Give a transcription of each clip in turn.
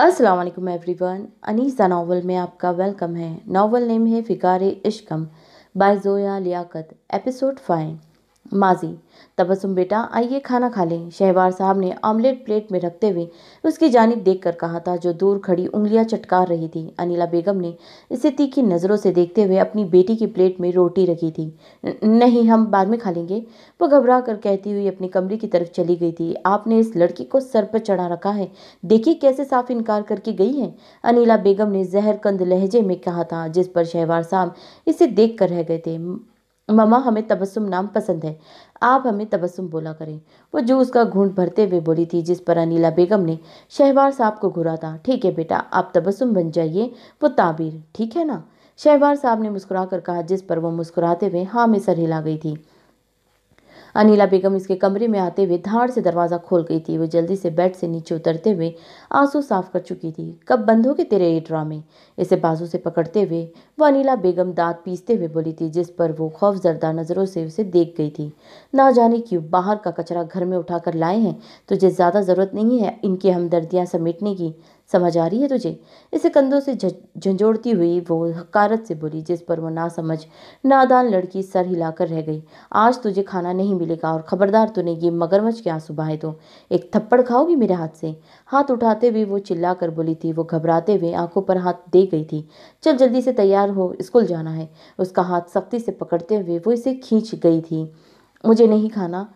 अस्सलाम every one Anisa novel में आपका वेलकम है नावल नेम है फ़िकार इश्कम by Zoya Liaquat episode five माजी तबसुम बेटा आइए खाना खा लें शहबार साहब ने ऑमलेट प्लेट में रखते हुए उसकी जानब देख कर कहा था जो दूर खड़ी उंगलियां चटकार रही थी अनिला बेगम ने इसे तीखी नज़रों से देखते हुए अपनी बेटी की प्लेट में रोटी रखी थी नहीं हम बाद में खा लेंगे वो घबरा कर कहती हुई अपने कमरे की तरफ चली गई थी आपने इस लड़की को सर पर चढ़ा रखा है देखिए कैसे साफ इनकार करके गई है अनिला बेगम ने जहरकंद लहजे में कहा था जिस पर शहबार साहब इसे देख कर रह गए थे ममा हमें तबस्सुम नाम पसंद है आप हमें तबस्सुम बोला करें वो जूस का घूंट भरते हुए बोली थी जिस पर अनिला बेगम ने शहबार साहब को घुरा था ठीक है बेटा आप तबस्सुम बन जाइए वो ताबीर ठीक है ना शहबार साहब ने मुस्कुरा कर कहा जिस पर वो मुस्कुराते हुए हाँ में सर हिला गई थी अनिला बेगम इसके कमरे में आते हुए धाड़ से दरवाज़ा खोल गई थी वो जल्दी से बेड से नीचे उतरते हुए आंसू साफ कर चुकी थी कब बंद हो गए तेरे ये ड्रामे इसे बाजू से पकड़ते हुए वो अनिला बेगम दांत पीसते हुए बोली थी जिस पर वो खौफ जरदा नज़रों से उसे देख गई थी ना जाने क्यों बाहर का कचरा घर में उठा लाए हैं तुझे ज़्यादा ज़रूरत नहीं है इनकी हमदर्दियाँ समेटने की समझ आ रही है तुझे इसे कंधों से झंझोड़ती हुई वो हकारत से बोली जिस पर वो ना समझ नादान लड़की सर हिलाकर रह गई आज तुझे खाना नहीं मिलेगा और खबरदार तूने तो ये मगरमच्छ के आंसू बहाए तो एक थप्पड़ खाओगी मेरे हाथ से हाथ उठाते हुए वो चिल्ला कर बोली थी वो घबराते हुए आंखों पर हाथ दे गई थी चल जल्दी से तैयार हो स्कूल जाना है उसका हाथ सख्ती से पकड़ते हुए वो इसे खींच गई थी मुझे नहीं खाना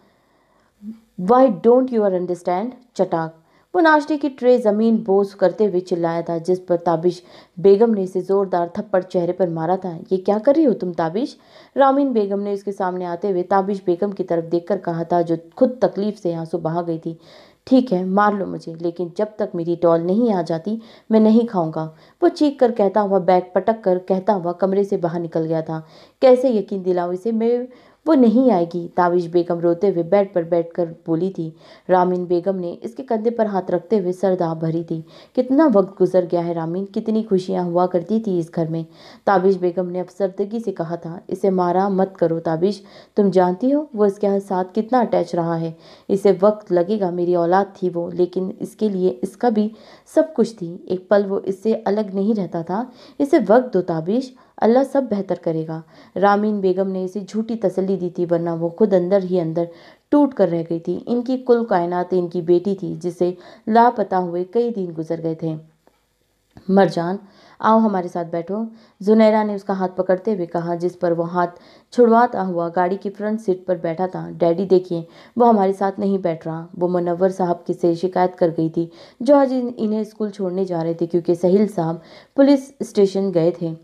why don't you are understand चटाक वो नाश्ते की ट्रे ज़मीन बोझ करते हुए चिल्लाया था जिस पर ताबिश बेगम ने इसे ज़ोरदार थप्पड़ चेहरे पर मारा था ये क्या कर रही हो तुम ताबिश रामीन बेगम ने उसके सामने आते हुए ताबिश बेगम की तरफ देखकर कहा था जो खुद तकलीफ से आंसू बहा गई थी ठीक है मार लो मुझे लेकिन जब तक मेरी टॉल नहीं आ जाती मैं नहीं खाऊंगा वो चीख कर कहता हुआ बैग पटक कर कहता हुआ कमरे से बाहर निकल गया था कैसे यकीन दिलाओ इसे मैं वो नहीं आएगी ताविश बेगम रोते हुए बेड पर बैठ कर बोली थी रामीन बेगम ने इसके कंधे पर हाथ रखते हुए सरदाह भरी थी कितना वक्त गुजर गया है रामीन कितनी खुशियाँ हुआ करती थी इस घर में ताबिश बेगम ने अफसरदगी से कहा था इसे मारा मत करो ताबिश तुम जानती हो वो इसके साथ कितना अटैच रहा है इसे वक्त लगेगा मेरी औलाद थी वो लेकिन इसके लिए इसका भी सब कुछ थी एक पल वो इससे अलग नहीं रहता था इसे वक्त दो ताबिश अल्लाह सब बेहतर करेगा रामीन बेगम ने इसे झूठी तसल्ली दी थी वरना वो खुद अंदर ही अंदर टूट कर रह गई थी इनकी कुल कायनात इनकी बेटी थी जिसे लापता हुए कई दिन गुजर गए थे मरजान आओ हमारे साथ बैठो जुनैरा ने उसका हाथ पकड़ते हुए कहा जिस पर वो हाथ छुड़वाता हुआ गाड़ी की फ्रंट सीट पर बैठा था डैडी देखिए वो हमारे साथ नहीं बैठ रहा वो मुनवर साहब की से शिकायत कर गई थी जो आज इन्हें स्कूल छोड़ने जा रहे थे क्योंकि सहिल साहब पुलिस स्टेशन गए थे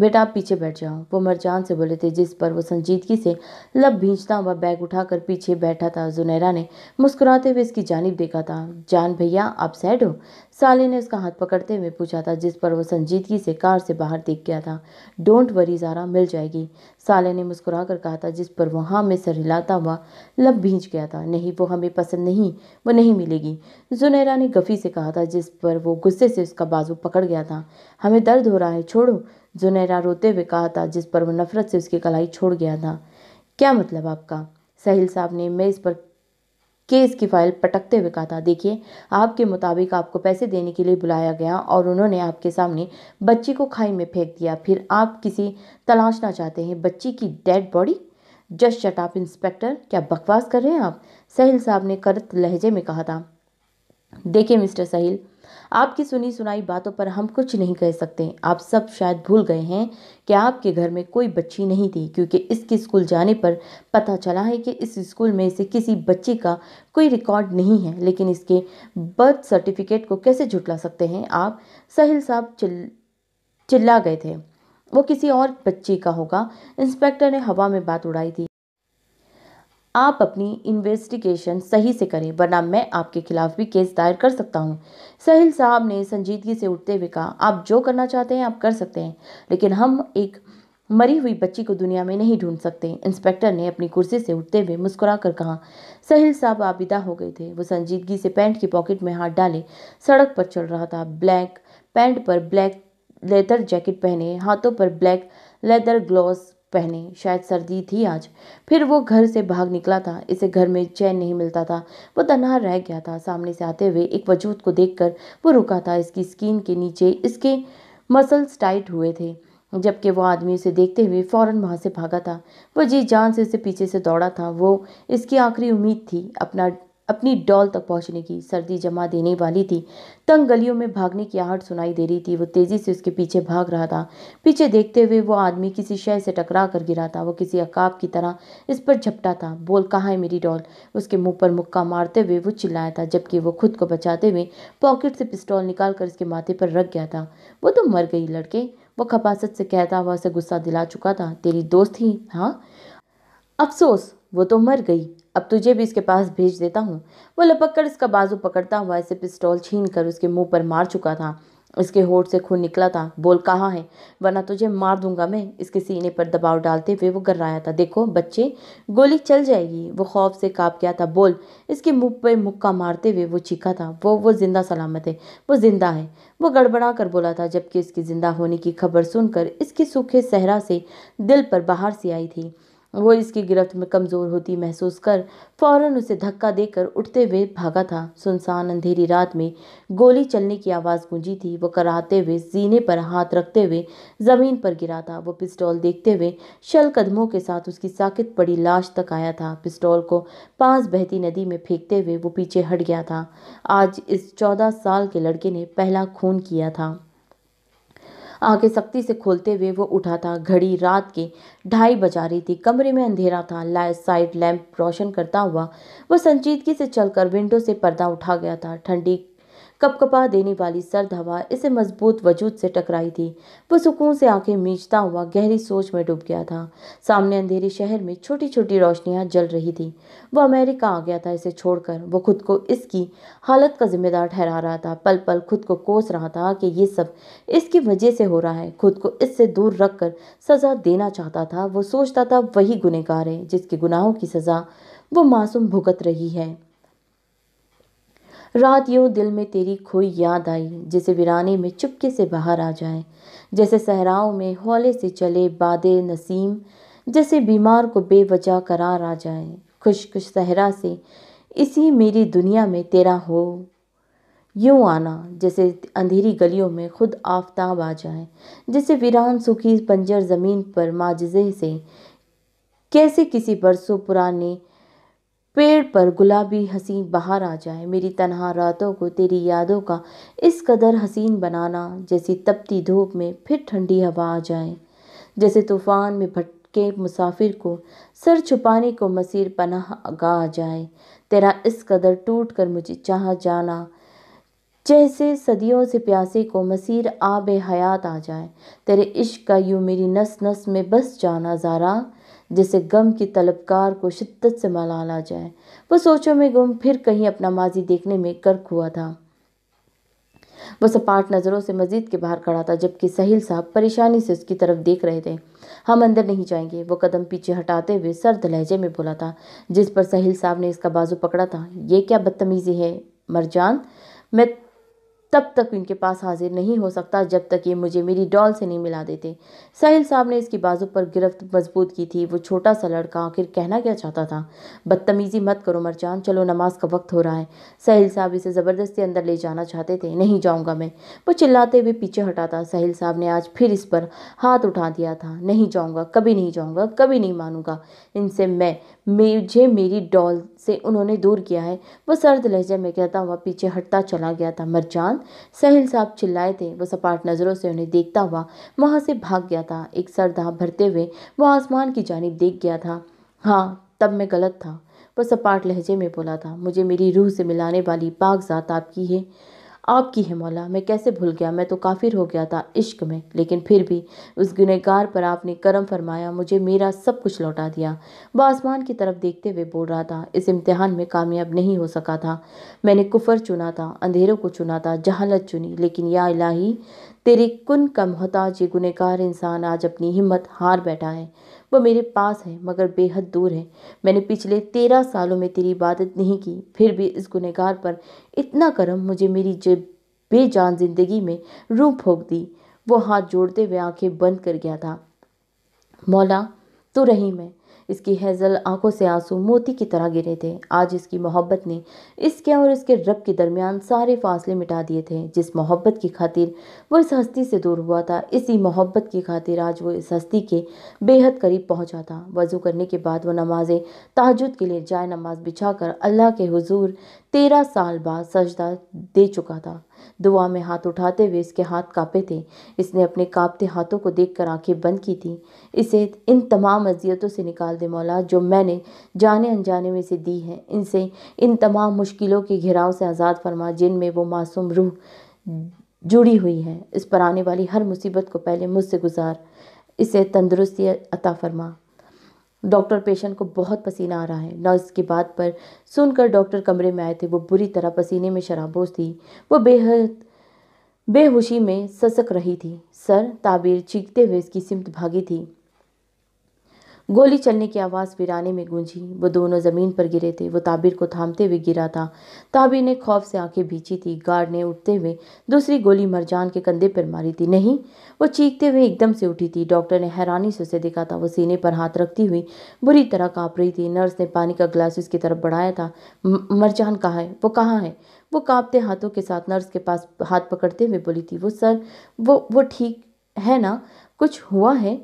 बेटा आप पीछे बैठ जाओ वो मरजान से बोले थे जिस पर वो संजीदगी से लब भींचता हुआ बैग उठाकर पीछे बैठा था जुनैरा ने मुस्कुराते हुए इसकी जानब देखा था जान भैया आप सैड हो साले ने उसका हाथ पकड़ते हुए पूछा था जिस पर वो संजीदगी से कार से बाहर देख गया था डोंट वरी ज़ारा मिल जाएगी साले ने मुस्कुरा कर कहा था जिस पर वो हाँ में सर हिलाता हुआ लब भींच गया था नहीं वो हमें पसंद नहीं वो नहीं मिलेगी जुनैरा ने गफ़ी से कहा था जिस पर वो गुस्से से उसका बाजू पकड़ गया था हमें दर्द हो रहा है छोड़ो जुनेरा रोते हुए कहा था जिस पर वह नफरत से उसकी कलाई छोड़ गया था क्या मतलब आपका सहिल साहब ने मेज़ पर केस की फाइल पटकते हुए कहा था देखिए आपके मुताबिक आपको पैसे देने के लिए बुलाया गया और उन्होंने आपके सामने बच्ची को खाई में फेंक दिया फिर आप किसी तलाशना चाहते हैं बच्ची की डेड बॉडी जस्ट शट आप इंस्पेक्टर क्या बकवास कर रहे हैं आप सहिल साहब ने करत लहजे में कहा था देखिए मिस्टर सहिल आपकी सुनी सुनाई बातों पर हम कुछ नहीं कह सकते आप सब शायद भूल गए हैं कि आपके घर में कोई बच्ची नहीं थी क्योंकि इसके स्कूल जाने पर पता चला है कि इस स्कूल में से किसी बच्चे का कोई रिकॉर्ड नहीं है लेकिन इसके बर्थ सर्टिफिकेट को कैसे झुटला सकते हैं आप सहिल साहब चिल चिल्ला गए थे वो किसी और बच्चे का होगा इंस्पेक्टर ने हवा में बात उड़ाई थी आप अपनी इन्वेस्टिगेशन सही से करें वरना मैं आपके खिलाफ भी केस दायर कर सकता हूं। सहिल साहब ने संजीदगी से उठते हुए कहा आप जो करना चाहते हैं आप कर सकते हैं लेकिन हम एक मरी हुई बच्ची को दुनिया में नहीं ढूंढ सकते इंस्पेक्टर ने अपनी कुर्सी से उठते हुए मुस्कुरा कर कहा सहिल साहब आबिदा हो गए थे वो संजीदगी से पैंट की पॉकेट में हाथ डाले सड़क पर चल रहा था ब्लैक पैंट पर ब्लैक लेदर जैकेट पहने हाथों पर ब्लैक लेदर ग्लोव पहने शायद सर्दी थी आज फिर वो घर से भाग निकला था इसे घर में चैन नहीं मिलता था वो तनहा रह गया था सामने से आते हुए एक वजूद को देखकर वो रुका था इसकी स्किन के नीचे इसके मसल्स टाइट हुए थे जबकि वो आदमी उसे देखते हुए फ़ौरन वहाँ से भागा था वो जी जान से उसे पीछे से दौड़ा था वो इसकी आखिरी उम्मीद थी अपना अपनी डॉल तक पहुंचने की सर्दी जमा देने वाली थी तंग गलियों में भागने की आहट सुनाई दे रही थी वो तेज़ी से उसके पीछे भाग रहा था पीछे देखते हुए वो आदमी किसी शय से टकरा कर गिरा था वो किसी अकाब की तरह इस पर झपटा था बोल कहाँ है मेरी डॉल उसके मुंह पर मुक्का मारते हुए वो चिल्लाया था जबकि वो खुद को बचाते हुए पॉकेट से पिस्टॉल निकाल कर उसके माथे पर रख गया था वो तो मर गई लड़के वो खपासत से कहता हुआ उसे गुस्सा दिला चुका था तेरी दोस्त ही हाँ अफसोस वो तो मर गई अब तुझे भी इसके पास भेज देता हूँ वो लपक कर इसका बाजू पकड़ता हुआ इसे पिस्टॉल छीन कर उसके मुंह पर मार चुका था इसके होठ से खून निकला था बोल कहाँ है वरना तुझे मार दूंगा मैं इसके सीने पर दबाव डालते हुए वो गर्राया था देखो बच्चे गोली चल जाएगी वो खौफ से काँप गया था बोल इसके मुंह पर मुक्का मारते हुए वो चीखा था वो वो जिंदा सलामत है वो जिंदा है वो गड़बड़ा कर बोला था जबकि इसके ज़िंदा होने की खबर सुनकर इसके सूखे सहरा से दिल पर बाहर सी आई थी वो इसकी गिरफ्त में कमज़ोर होती महसूस कर फौरन उसे धक्का देकर उठते हुए भागा था सुनसान अंधेरी रात में गोली चलने की आवाज़ गूंजी थी वो कराहते हुए जीने पर हाथ रखते हुए ज़मीन पर गिरा था वो पिस्टॉल देखते हुए शल कदमों के साथ उसकी साकित पड़ी लाश तक आया था पिस्टॉल को पास बहती नदी में फेंकते हुए वो पीछे हट गया था आज इस चौदह साल के लड़के ने पहला खून किया था आंखें सख्ती से खोलते हुए वो उठा था घड़ी रात के ढाई बजा रही थी कमरे में अंधेरा था लाइट साइड लैंप रोशन करता हुआ वह संजीदगी से चलकर विंडो से पर्दा उठा गया था ठंडी कपकपा देने वाली सर्द हवा इसे मजबूत वजूद से टकराई थी वह सुकून से आंखें मींचता हुआ गहरी सोच में डूब गया था सामने अंधेरे शहर में छोटी छोटी रोशनियां जल रही थी वह अमेरिका आ गया था इसे छोड़कर वो खुद को इसकी हालत का जिम्मेदार ठहरा रहा था पल पल खुद को कोस रहा था कि ये सब इसकी वजह से हो रहा है खुद को इससे दूर रख कर सज़ा देना चाहता था वो सोचता था वही गुनहगार है जिसके गुनाहों की सज़ा वो मासूम भुगत रही है रात यूँ दिल में तेरी खोई याद आई जैसे वीराने में चुपके से बाहर आ जाए जैसे सहराओं में हौले से चले बाद नसीम जैसे बीमार को बेवजह करार आ जाए खुश खुश सहरा से इसी मेरी दुनिया में तेरा हो यूँ आना जैसे अंधेरी गलियों में खुद आफताब आ जाए जैसे वीरान सुखी पंजर ज़मीन पर माजजे से कैसे किसी बरसों पुराने पेड़ पर गुलाबी हसीन बाहर आ जाए मेरी तनहा रातों को तेरी यादों का इस कदर हसीन बनाना जैसी तपती धूप में फिर ठंडी हवा आ जाए जैसे तूफ़ान में भटके मुसाफिर को सर छुपाने को मसीर पनाह गा आ जाए तेरा इस कदर टूट कर मुझे चाह जाना जैसे सदियों से प्यासे को मसीर आब हयात आ जाए तेरे इश्क का यूँ मेरी नस नस में बस जाना ज़ारा जिसे गम की तलबकार को शिद्दत से मलाला जाए वो सोचों में गुम फिर कहीं अपना माजी देखने में गर्क हुआ था वो सपाट नज़रों से मस्जिद के बाहर खड़ा था जबकि सहील साहब परेशानी से उसकी तरफ देख रहे थे हम अंदर नहीं जाएंगे वो कदम पीछे हटाते हुए सर्द लहजे में बोला था जिस पर सहील साहब ने इसका बाजू पकड़ा था ये क्या बदतमीज़ी है मरजान मैं तब तक इनके पास हाजिर नहीं हो सकता जब तक ये मुझे मेरी डॉल से नहीं मिला देते साहिल साहब ने इसकी बाजू पर गिरफ्त मजबूत की थी वो छोटा सा लड़का आखिर कहना क्या चाहता था बदतमीज़ी मत करो मरचान चलो नमाज का वक्त हो रहा है साहिल साहब इसे ज़बरदस्ती अंदर ले जाना चाहते थे नहीं जाऊँगा मैं वो चिल्लाते हुए पीछे हटा था साहिल साहब ने आज फिर इस पर हाथ उठा दिया था नहीं जाऊँगा कभी नहीं जाऊँगा कभी नहीं मानूंगा इनसे मैं मुझे मेरी डॉल से उन्होंने दूर किया है वह सर्द लहजे में कहता हुआ पीछे हटता चला गया था मरजान सहिल साहब चिल्लाए थे वह सपाट नज़रों से उन्हें देखता हुआ वहाँ से भाग गया था एक सरदा भरते हुए वह आसमान की जानब देख गया था हाँ तब मैं गलत था वह सपाट लहजे में बोला था मुझे मेरी रूह से मिलाने वाली पाक ज़ात आपकी है आपकी है मौला मैं कैसे भूल गया मैं तो काफिर हो गया था इश्क में लेकिन फिर भी उस गुनहगार पर आपने करम फरमाया मुझे मेरा सब कुछ लौटा दिया वह आसमान की तरफ देखते हुए बोल रहा था इस इम्तिहान में कामयाब नहीं हो सका था मैंने कुफर चुना था अंधेरों को चुना था जहालत चुनी लेकिन या इलाही तेरे कुन का मोहताज ये गुनहगार इंसान आज अपनी हिम्मत हार बैठा है वह मेरे पास है मगर बेहद दूर है मैंने पिछले तेरह सालों में तेरी इबादत नहीं की फिर भी इस गुनहगार पर इतना करम मुझे मेरी जब बेजान जिंदगी में रूह फोंक दी वो हाथ जोड़ते हुए आंखें बंद कर गया था मौला तो रही मैं इसकी हेज़ल आंखों से आंसू मोती की तरह गिरे थे आज इसकी मोहब्बत ने इसके और इसके रब के दरमियान सारे फासले मिटा दिए थे जिस मोहब्बत की खातिर वो इस हस्ती से दूर हुआ था इसी मोहब्बत की खातिर आज वो इस हस्ती के बेहद करीब पहुंचा था वजू करने के बाद वह नमाजें ताजुद के लिए जाय नमाज बिछा कर अल्लाह के हजूर तेरह साल बाद सजदा दे चुका था दुआ में हाथ उठाते हुए इसके हाथ काँपे थे इसने अपने काँपते हाथों को देखकर आंखें बंद की थी इसे इन तमाम अजियतों से निकाल दे मौला जो मैंने जाने अनजाने में से दी हैं इनसे इन तमाम मुश्किलों के घेराव से आज़ाद फरमा जिनमें वो मासूम रूह जुड़ी हुई है इस पर आने वाली हर मुसीबत को पहले मुझसे गुजार इसे तंदुरुस्ती अता फरमा डॉक्टर पेशेंट को बहुत पसीना आ रहा है नर्स की बात पर सुनकर डॉक्टर कमरे में आए थे वो बुरी तरह पसीने में शराबोश थी वो बेहद बेहोशी में ससक रही थी सर ताबीर चीखते हुए इसकी सिमत भागी थी गोली चलने की आवाज़ वीराने में गूंजी वो दोनों ज़मीन पर गिरे थे वो ताबिर को थामते हुए गिरा था ताबिर ने खौफ से आंखें भींची थी गार्ड ने उठते हुए दूसरी गोली मरजान के कंधे पर मारी थी नहीं वो चीखते हुए एकदम से उठी थी डॉक्टर ने हैरानी से उसे देखा था वो सीने पर हाथ रखती हुई बुरी तरह काँप रही थी नर्स ने पानी का ग्लास उसकी तरफ बढ़ाया था मरजान कहाँ है वो कहाँ है वो काँपते हाथों के साथ नर्स के पास हाथ पकड़ते हुए बोली थी वो सर वो वो ठीक है ना कुछ हुआ है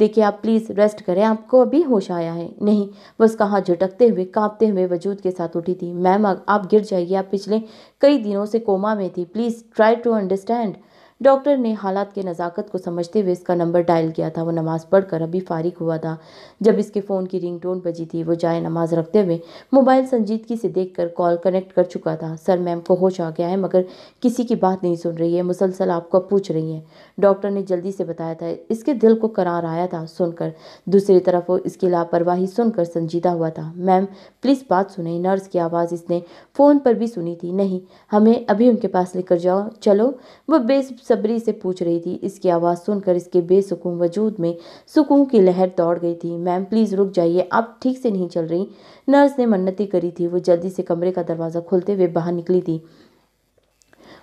देखिए आप प्लीज़ रेस्ट करें आपको अभी होश आया है नहीं वह उसका हाथ झटकते हुए कांपते हुए वजूद के साथ उठी थी मैम आप गिर जाइए आप पिछले कई दिनों से कोमा में थी please try to understand doctor ने हालात के नज़ाकत को समझते हुए इसका नंबर डायल किया था वो नमाज़ पढ़कर अभी फारिग हुआ था जब इसके फ़ोन की रिंग टोन बजी थी वो जाए नमाज रखते हुए मोबाइल संजीदगी से देख कर कॉल कनेक्ट कर चुका था सर मैम को होश आ गया है मगर किसी की बात नहीं सुन रही है मुसलसल आपको पूछ रही हैं डॉक्टर ने जल्दी से बताया था इसके दिल को करार आया था सुनकर दूसरी तरफ वो इसकी लापरवाही सुनकर संजीदा हुआ था मैम प्लीज़ बात सुने नर्स की आवाज़ इसने फ़ोन पर भी सुनी थी नहीं हमें अभी उनके पास लेकर जाओ चलो वो बेस बेसब्री से पूछ रही थी इसकी आवाज़ सुनकर इसके बेसकून वजूद में सुकून की लहर दौड़ गई थी मैम प्लीज़ रुक जाइए आप ठीक से नहीं चल रही नर्स ने मन्नती करी थी वो जल्दी से कमरे का दरवाज़ा खोलते हुए बाहर निकली थी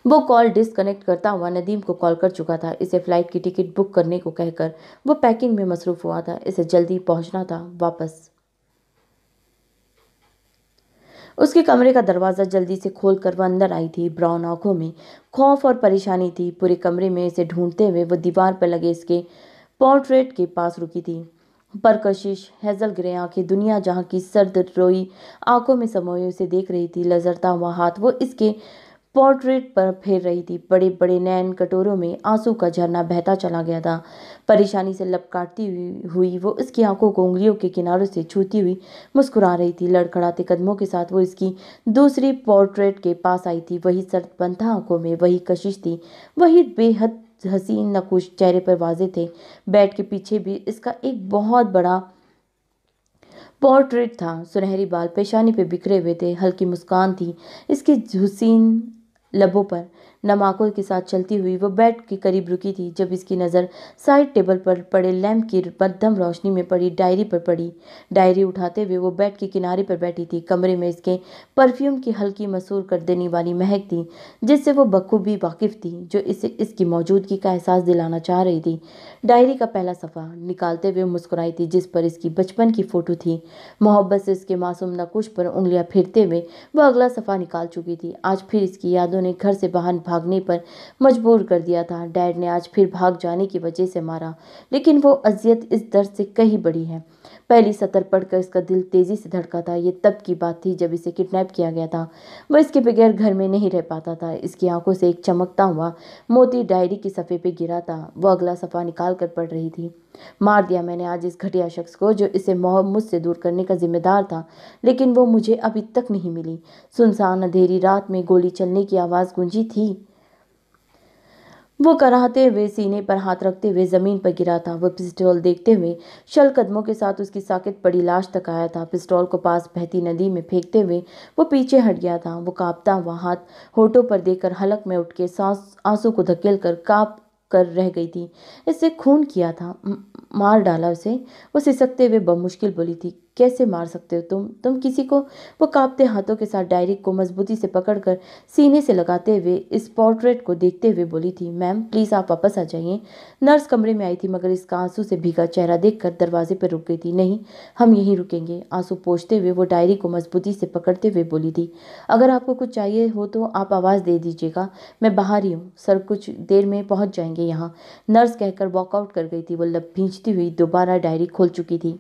वो कॉल डिसकनेक्ट करता हुआ नदीम को कॉल कर चुका था इसे फ़्लाइट की टिकट बुक करने को कहकर वो पैकिंग में मसरूफ़ हुआ था इसे जल्दी पहुंचना था वापस उसके कमरे का दरवाज़ा जल्दी से खोल कर वह अंदर आई थी ब्राउन आंखों में खौफ और परेशानी थी पूरे कमरे में इसे ढूंढते हुए वह दीवार पर लगे इसके पोर्ट्रेट के पास रुकी थी परकशिश हैजल ग्रे आंखें दुनिया जहाँ की सर्द रोई आंखों में समोए उसे देख रही थी लजरता हुआ हाथ वो इसके पोर्ट्रेट पर फेर रही थी बड़े बड़े नैन कटोरों में आंसू का झरना बहता चला गया था परेशानी से लब हुई हुई वो इसकी आंखों को उंगलियों के किनारों से छूती हुई मुस्कुरा रही थी लड़खड़ाते कदमों के साथ वो इसकी दूसरी पोर्ट्रेट के पास आई थी वही सरपंथा आंखों में वही कशिश थी वही बेहद हसीन नकुश चेहरे पर वाजे थे बैट के पीछे भी इसका एक बहुत बड़ा पोर्ट्रेट था सुनहरी बाल पेशानी पे बिखरे हुए थे हल्की मुस्कान थी इसके हुसीन लबों पर नमाकों के साथ चलती हुई वह बेड के करीब रुकी थी जब इसकी नज़र साइड टेबल पर पड़े लैम्प की मध्यम रोशनी में पड़ी डायरी पर पड़ी डायरी उठाते हुए वो बेड के किनारे पर बैठी थी कमरे में इसके परफ्यूम की हल्की मसूर कर देने वाली महक थी जिससे वो बखूबी वाकिफ थी जो इसे इसकी मौजूदगी का एहसास दिलाना चाह रही थी डायरी का पहला सफ़ा निकालते हुए मुस्कुराई थी जिस पर इसकी बचपन की फ़ोटो थी मोहब्बत से इसके मासूम नकुश पर उंगलियाँ फिरते हुए वह अगला सफ़ा निकाल चुकी थी आज फिर इसकी यादों ने घर से बाहर भाग भागने पर मजबूर कर दिया था डैड ने आज फिर भाग जाने की वजह से मारा लेकिन वो अजियत इस दर्द से कहीं बड़ी है पहली सतर पढ़कर इसका दिल तेज़ी से धड़का था ये तब की बात थी जब इसे किडनैप किया गया था वह इसके बगैर घर में नहीं रह पाता था इसकी आंखों से एक चमकता हुआ मोती डायरी के सफ़े पे गिरा था वह अगला सफ़ा निकाल कर पढ़ रही थी मार दिया मैंने आज इस घटिया शख्स को जो इसे मुझसे दूर करने का जिम्मेदार था लेकिन वो मुझे अभी तक नहीं मिली सुनसान अंधेरी रात में गोली चलने की आवाज़ गूंजी थी वो कराहते हुए सीने पर हाथ रखते हुए ज़मीन पर गिरा था वह पिस्टॉल देखते हुए शल कदमों के साथ उसकी साकेत पड़ी लाश तक आया था पिस्टॉल को पास बहती नदी में फेंकते हुए वो पीछे हट गया था वो कांपता हुआ हाथ होठों पर देकर हलक में उठ के सांस आंसू को धकेल कर काँप कर रह गई थी इससे खून किया था मार डाला उसे वो सिसकते हुए बमुश्किल बोली थी कैसे मार सकते हो तुम तुम किसी को वो कांपते हाथों के साथ डायरी को मजबूती से पकड़कर सीने से लगाते हुए इस पोर्ट्रेट को देखते हुए बोली थी मैम प्लीज़ आप वापस आ जाइए नर्स कमरे में आई थी मगर इसका आंसू से भीगा चेहरा देखकर दरवाजे पर रुक गई थी नहीं हम यहीं रुकेंगे आंसू पोछते हुए वो डायरी को मजबूती से पकड़ते हुए बोली थी अगर आपको कुछ चाहिए हो तो आप आवाज़ दे दीजिएगा मैं बाहर ही हूँ सर कुछ देर में पहुँच जाएंगे यहाँ नर्स कहकर वॉकआउट कर गई थी वो लब भींचती हुई दोबारा डायरी खोल चुकी थी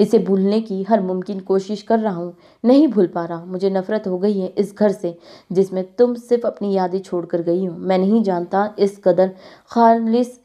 इसे भूलने की हर मुमकिन कोशिश कर रहा हूँ नहीं भूल पा रहा मुझे नफरत हो गई है इस घर से जिसमें तुम सिर्फ अपनी यादें छोड़ कर गई हो मैं नहीं जानता इस कदर खालिश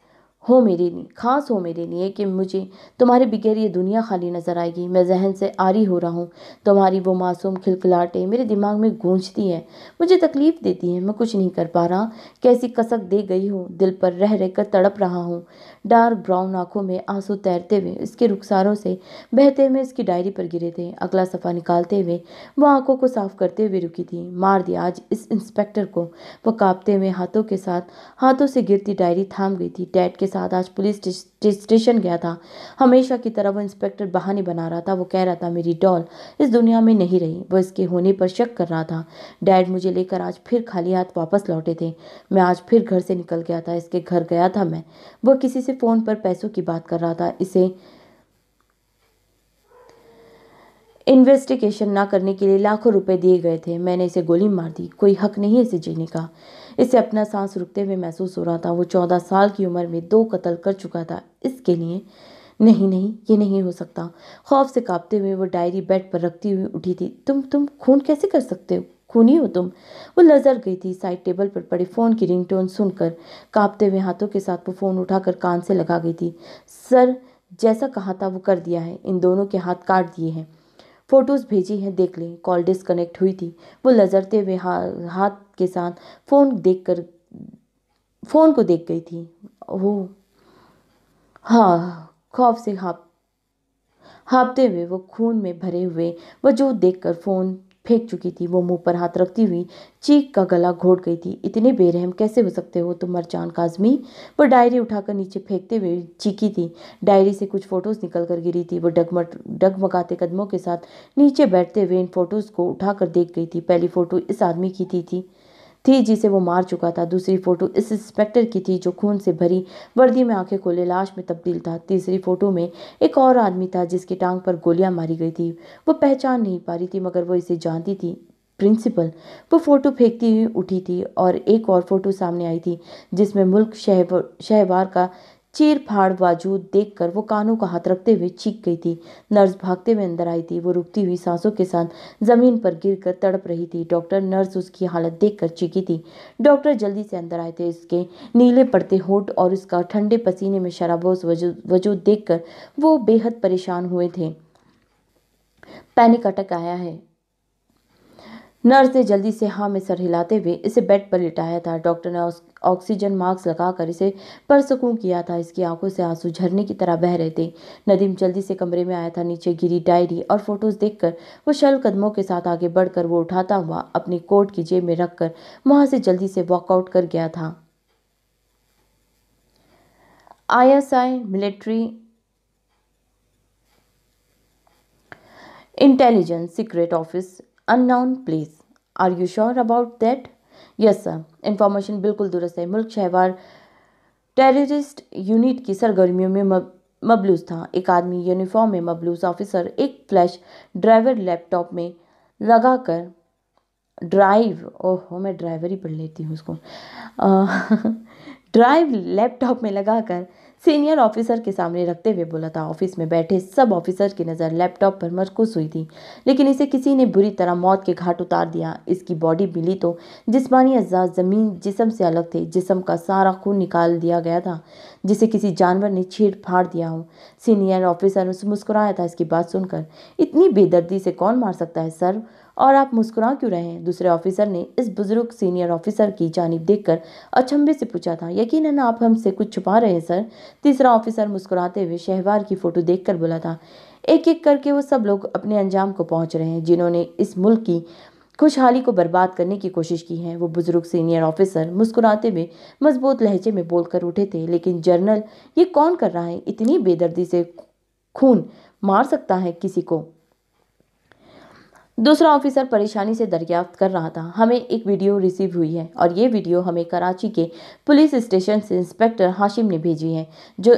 हो मेरे लिए खास हो मेरे लिए कि मुझे तुम्हारे बगैर ये दुनिया खाली नज़र आएगी मैं जहन से आरी हो रहा हूँ तुम्हारी वो मासूम खिलखिलाटे मेरे दिमाग में गूंजती हैं मुझे तकलीफ़ देती हैं मैं कुछ नहीं कर पा रहा कैसी कसक दे गई हूँ दिल पर रह रहकर तड़प रहा हूँ डार्क ब्राउन आंखों में आंसू तैरते हुए इसके रुखसारों से बहते हुए इसकी डायरी पर गिरे थे अगला सफ़ा निकालते हुए वह आंखों को साफ करते हुए रुकी थी मार दिया आज इस इंस्पेक्टर को वह कांपते हुए हाथों के साथ हाथों से गिरती डायरी थाम गई थी डैड के साथ आज पुलिस स्टेशन स्टेशन गया था हमेशा की तरह वो इंस्पेक्टर बहाने बना रहा था वो कह रहा था मेरी डॉल इस दुनिया में नहीं रही वो इसके होने पर शक कर रहा था डैड मुझे लेकर आज फिर खाली हाथ वापस लौटे थे मैं आज फिर घर से निकल गया था इसके घर गया था मैं वो किसी से फ़ोन पर पैसों की बात कर रहा था इसे इन्वेस्टिगेशन ना करने के लिए लाखों रुपए दिए गए थे मैंने इसे गोली मार दी कोई हक नहीं है इसे जीने का इसे अपना सांस रुकते हुए महसूस हो रहा था वो चौदह साल की उम्र में दो कत्ल कर चुका था इसके लिए नहीं नहीं ये नहीं हो सकता खौफ से कांपते हुए वो डायरी बेड पर रखती हुई उठी थी तुम तुम खून कैसे कर सकते हो खूनी हो तुम वो लजर गई थी साइड टेबल पर पड़े फ़ोन की रिंगटोन सुनकर कांपते हुए हाथों के साथ वो फ़ोन उठाकर कान से लगा गई थी सर जैसा कहा था वो कर दिया है इन दोनों के हाथ काट दिए हैं फ़ोटोज़ भेजी हैं देख लें कॉल डिस्कनेक्ट हुई थी वो लज़रते हुए हा हाथ के साथ फ़ोन देख कर फ़ोन को देख गई थी वो हाँ खौफ से हाँप हाँपते हुए वो खून में भरे हुए वजूद देख कर फ़ोन फेंक चुकी थी वो मुंह पर हाथ रखती हुई चीख का गला घोट गई थी इतने बेरहम कैसे हो सकते हो तुम मरजान काजमी वो डायरी उठाकर नीचे फेंकते हुए चीखी थी डायरी से कुछ फ़ोटोज़ निकल कर गिरी थी वो डगम डगमगाते कदमों के साथ नीचे बैठते हुए इन फ़ोटोज़ को उठाकर देख गई थी पहली फ़ोटो इस आदमी की थी थी थी जिसे वो मार चुका था दूसरी फोटो इस इंस्पेक्टर की थी जो खून से भरी वर्दी में आंखें खोले लाश में तब्दील था तीसरी फोटो में एक और आदमी था जिसकी टांग पर गोलियां मारी गई थी वो पहचान नहीं पा रही थी मगर वो इसे जानती थी प्रिंसिपल वो फ़ोटो फेंकती हुई उठी थी और एक और फ़ोटो सामने आई थी जिसमें मुल्क शहवार शहबार का चीर फाड़ बाजूद कर वो कानों का हाथ रखते हुए चीख गई थी नर्स भागते हुए अंदर आई थी वो रुकती हुई सांसों के साथ जमीन पर गिर कर तड़प रही थी डॉक्टर नर्स उसकी हालत देखकर चीखी थी डॉक्टर जल्दी से अंदर आए थे उसके नीले पड़ते होठ और उसका ठंडे पसीने में शराबोस वजूद कर वो बेहद परेशान हुए थे पैनिक अटक आया है नर्स ने जल्दी से हाँ में सर हिलाते हुए इसे बेड पर लिटाया था डॉक्टर ने ऑक्सीजन मास्क लगाकर इसे परसकूं किया था इसकी आंखों से आंसू झरने की तरह बह रहे थे नदीम जल्दी से कमरे में आया था नीचे गिरी डायरी और फोटोज देखकर वो शल कदमों के साथ आगे बढ़कर वो उठाता हुआ अपने कोट की जेब में रखकर वहाँ से जल्दी से वॉकआउट कर गया था ISI military intelligence secret office unknown place are you sure about that yes sir information बिल्कुल दुरुस्त है मुल्क शहवार टेररिस्ट यूनिट की सरगर्मियों में मबलूस था एक आदमी यूनिफॉर्म में मबलूस ऑफिसर एक फ्लैश ड्राइवर लैपटॉप में लगाकर ड्राइव ओहो मैं ड्राइवर ही पढ़ लेती हूँ उसको ड्राइव लैपटॉप में लगाकर सीनियर ऑफिसर के सामने रखते हुए बोला था ऑफिस में बैठे सब ऑफिसर की नज़र लैपटॉप पर मरकूस हुई थी लेकिन इसे किसी ने बुरी तरह मौत के घाट उतार दिया इसकी बॉडी मिली तो जिसमानी अज्जा ज़मीन जिसम से अलग थे जिसम का सारा खून निकाल दिया गया था जिसे किसी जानवर ने छेड़ फाड़ दिया हो सीनियर ऑफिसर उसे मुस्कुराया था इसकी बात सुनकर इतनी बेदर्दी से कौन मार सकता है सर और आप मुस्कुरा क्यों रहे हैं दूसरे ऑफिसर ने इस बुजुर्ग सीनियर ऑफिसर की जानब देखकर अचंभे से पूछा था यकीन आप हमसे कुछ छुपा रहे हैं सर तीसरा ऑफिसर मुस्कुराते हुए शहवार की फ़ोटो कर बोला था एक एक करके वो सब लोग अपने अंजाम को पहुँच रहे हैं जिन्होंने इस मुल्क की खुशहाली को बर्बाद करने की कोशिश की है वो बुजुर्ग सीनियर ऑफिसर मुस्कुराते हुए मजबूत लहजे में बोलकर उठे थे लेकिन जर्नल ये कौन कर रहा है इतनी बेदर्दी से खून मार सकता है किसी को दूसरा ऑफिसर परेशानी से दरियाफ्त कर रहा था हमें एक वीडियो रिसीव हुई है और ये वीडियो हमें कराची के पुलिस स्टेशन से इंस्पेक्टर हाशिम ने भेजी है जो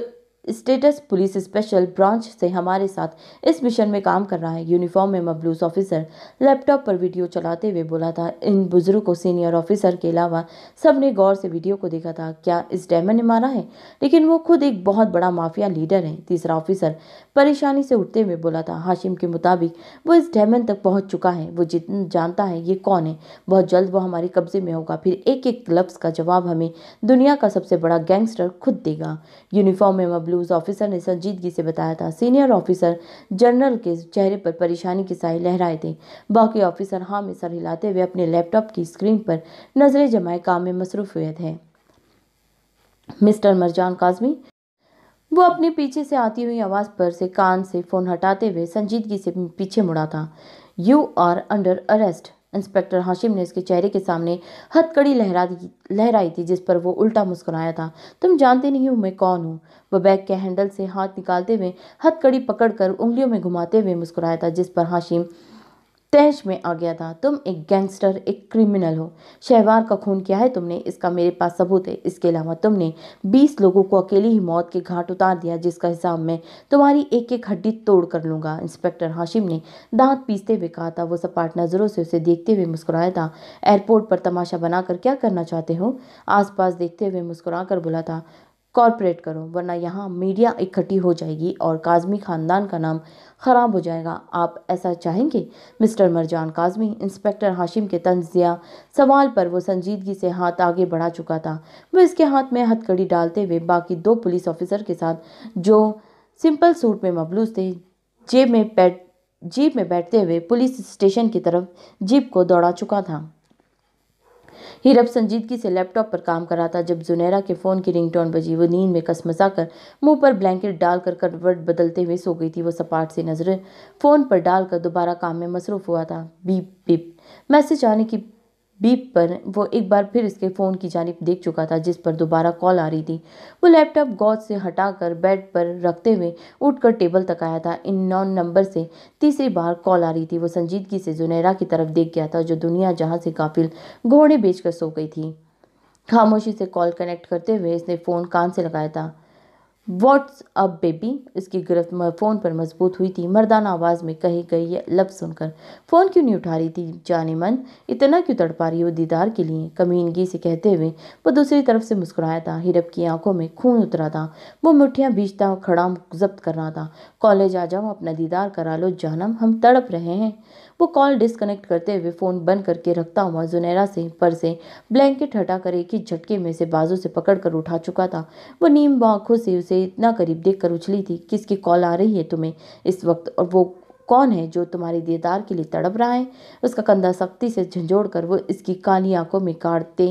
स्टेटस पुलिस स्पेशल ब्रांच से हमारे साथ इस मिशन में काम कर रहा है यूनिफॉर्म में मबलूस ऑफिसर लैपटॉप पर वीडियो चलाते हुए बोला था इन बुजुर्ग को सीनियर ऑफिसर के अलावा सब ने गौर से वीडियो को देखा था क्या इस डैमन ने मारा है लेकिन वो खुद एक बहुत बड़ा माफिया लीडर है तीसरा ऑफिसर परेशानी से उठते हुए बोला था हाशिम के मुताबिक वो इस डैमन तक पहुँच चुका है वो जितना जानता है ये कौन है बहुत जल्द वो हमारे कब्जे में होगा फिर एक एक लफ्स का जवाब हमें दुनिया का सबसे बड़ा गैंगस्टर खुद देगा यूनिफॉर्म में ब्लूज ऑफिसर ने संजीदगी से बताया था सीनियर ऑफिसर जनरल के चेहरे पर परेशानी के साए लहराए थे बाकी ऑफिसर हाँ में सर हिलाते हुए अपने लैपटॉप की स्क्रीन पर नजरें जमाए काम में मसरूफ हुए थे मिस्टर मरजान काजमी वो अपने पीछे से आती हुई आवाज़ पर से कान से फ़ोन हटाते हुए संजीदगी से पीछे मुड़ा था you are under arrest inspector Hashim ने उसके चेहरे के सामने हथकड़ी लहरा दी लहराई थी जिस पर वो उल्टा मुस्कुराया था तुम जानते नहीं हो मैं कौन हूँ वह बैग के हैंडल से हाथ निकालते हुए हथकड़ी पकड़कर उंगलियों में घुमाते हुए मुस्कुराया था जिस पर हाशिम तहश में आ गया था तुम एक गैंगस्टर एक क्रिमिनल हो शहवार का खून किया है तुमने इसका मेरे पास सबूत है इसके अलावा तुमने 20 लोगों को अकेले ही मौत के घाट उतार दिया जिसका हिसाब मैं तुम्हारी एक एक हड्डी तोड़ कर लूंगा इंस्पेक्टर हाशिम ने दांत पीसते हुए कहा था वो सपाट नज़रों से उसे देखते हुए मुस्कुराया था एयरपोर्ट पर तमाशा बनाकर क्या करना चाहते हो आस देखते हुए मुस्कुरा बोला था कॉरपोरेट करो वरना यहाँ मीडिया इकट्ठी हो जाएगी और काजमी ख़ानदान का नाम ख़राब हो जाएगा आप ऐसा चाहेंगे मिस्टर मरजान काजमी इंस्पेक्टर हाशिम के तंजिया सवाल पर वो संजीदगी से हाथ आगे बढ़ा चुका था वो इसके हाथ में हथकड़ी डालते हुए बाकी दो पुलिस ऑफिसर के साथ जो सिंपल सूट में मबलूस थे जेब में पैट जीप में बैठते हुए पुलिस स्टेशन की तरफ जीप को दौड़ा चुका था हीरब संजीदगी से लैपटॉप पर काम कर रहा था जब जुनेरा के फ़ोन की रिंगटोन बजी वो नींद में कसमसा कर मुंह पर ब्लैंकेट डालकर करवट बदलते हुए सो गई थी वो सपाट से नजरें फ़ोन पर डालकर दोबारा काम में मसरूफ़ हुआ था बीप बीप मैसेज आने की बीप पर वो एक बार फिर इसके फ़ोन की जानब देख चुका था जिस पर दोबारा कॉल आ रही थी वो लैपटॉप गौद से हटाकर बेड पर रखते हुए उठकर टेबल तक आया था इन नॉन नंबर से तीसरी बार कॉल आ रही थी वो संजीदगी से जुनेरा की तरफ देख गया था जो दुनिया जहाँ से काफिल घोड़े बेचकर सो गई थी खामोशी से कॉल कनेक्ट करते हुए इसने फ़ोन कान से लगाया था व्हाट्स अप बेबी इसकी गिरफ्त फ़ोन पर मजबूत हुई थी मर्दाना आवाज़ में कही गई ये लफ्ज़ सुनकर फ़ोन क्यों नहीं उठा रही थी जाने मन इतना क्यों तड़पा रही हो दीदार के लिए कमीनगी से कहते हुए वो दूसरी तरफ से मुस्कुराया था हिरप की आंखों में खून उतरा था वो मुठियाँ बीजता खड़ा जब्त कर रहा था कॉलेज आ जाओ अपना दीदार करा लो जानम हम तड़प रहे हैं वो कॉल डिस्कनेक्ट करते हुए फ़ोन बंद करके रखता हुआ जुनैरा से पर से ब्लैंकेट हटा कर एक ही झटके में से बाजू से पकड़कर उठा चुका था वो नीम आंखों से उसे इतना करीब देखकर उछली थी किसकी कॉल आ रही है तुम्हें इस वक्त और वो कौन है जो तुम्हारे दीदार के लिए तड़प रहा है उसका कंधा सख्ती से झंझोड़ कर वो इसकी काली आंखों में काटते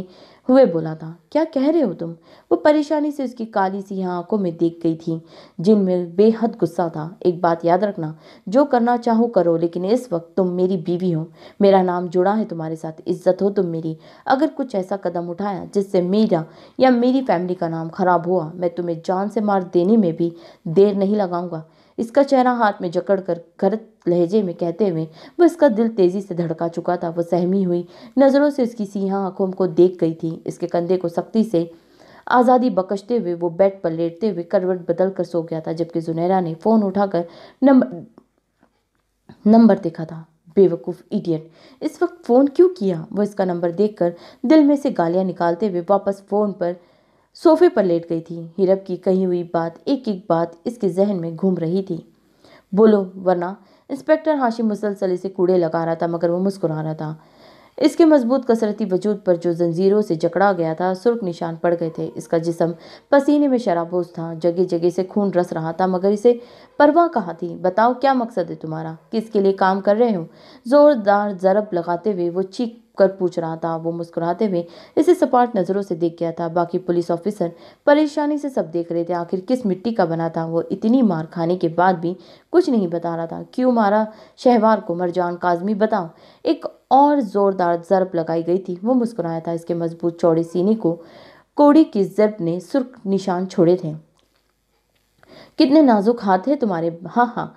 हुए बोला था क्या कह रहे हो तुम वो परेशानी से उसकी काली सी आंखों में देख गई थी जिनमें बेहद गुस्सा था एक बात याद रखना जो करना चाहो करो लेकिन इस वक्त तुम मेरी बीवी हो मेरा नाम जुड़ा है तुम्हारे साथ इज्जत हो तुम मेरी अगर कुछ ऐसा कदम उठाया जिससे मेरा या मेरी फैमिली का नाम खराब हुआ मैं तुम्हें जान से मार देने में भी देर नहीं लगाऊंगा इसका चेहरा हाथ में जकड़ कर गलत लहजे में कहते हुए वह इसका दिल तेजी से धड़का चुका था वह सहमी हुई नज़रों से उसकी सीहा आंखों को देख गई थी इसके कंधे को सख्ती से आज़ादी बकशते हुए वो बेड पर लेटते हुए करवट बदल कर सो गया था जबकि जुनैरा ने फ़ोन उठाकर नंबर नंबर देखा था बेवकूफ़ इडियट इस वक्त फ़ोन क्यों किया वो इसका नंबर देखकर दिल में से गालियां निकालते हुए वापस फ़ोन पर सोफे पर लेट गई थी हीरब की कही हुई बात एक एक बात इसके जहन में घूम रही थी बोलो वरना इंस्पेक्टर हाशिम मुसलसल से कूड़े लगा रहा था मगर वो मुस्कुरा रहा था इसके मजबूत कसरती वजूद पर जो जंजीरों से जकड़ा गया था सुर्ख निशान पड़ गए थे इसका जिसम पसीने में शराबोज था जगह जगह से खून रस रहा था मगर इसे परवाह कहा थी बताओ क्या मकसद है तुम्हारा किसके लिए काम कर रहे हो जोरदार जरब लगाते हुए वो चीख कर पूछ रहा था वो मुस्कुराते हुए इसे सपाट नज़रों से देख गया था बाकी पुलिस ऑफिसर परेशानी से सब देख रहे थे आखिर किस मिट्टी का बना था वो इतनी मार खाने के बाद भी कुछ नहीं बता रहा था क्यों मारा शहवार को मरजान काजमी बताओ एक और ज़ोरदार जरब लगाई गई थी वो मुस्कुराया था इसके मजबूत चौड़े सीने को कोड़ी की जरब ने सुर्ख निशान छोड़े थे कितने नाजुक हाथ है तुम्हारे हाँ हाँ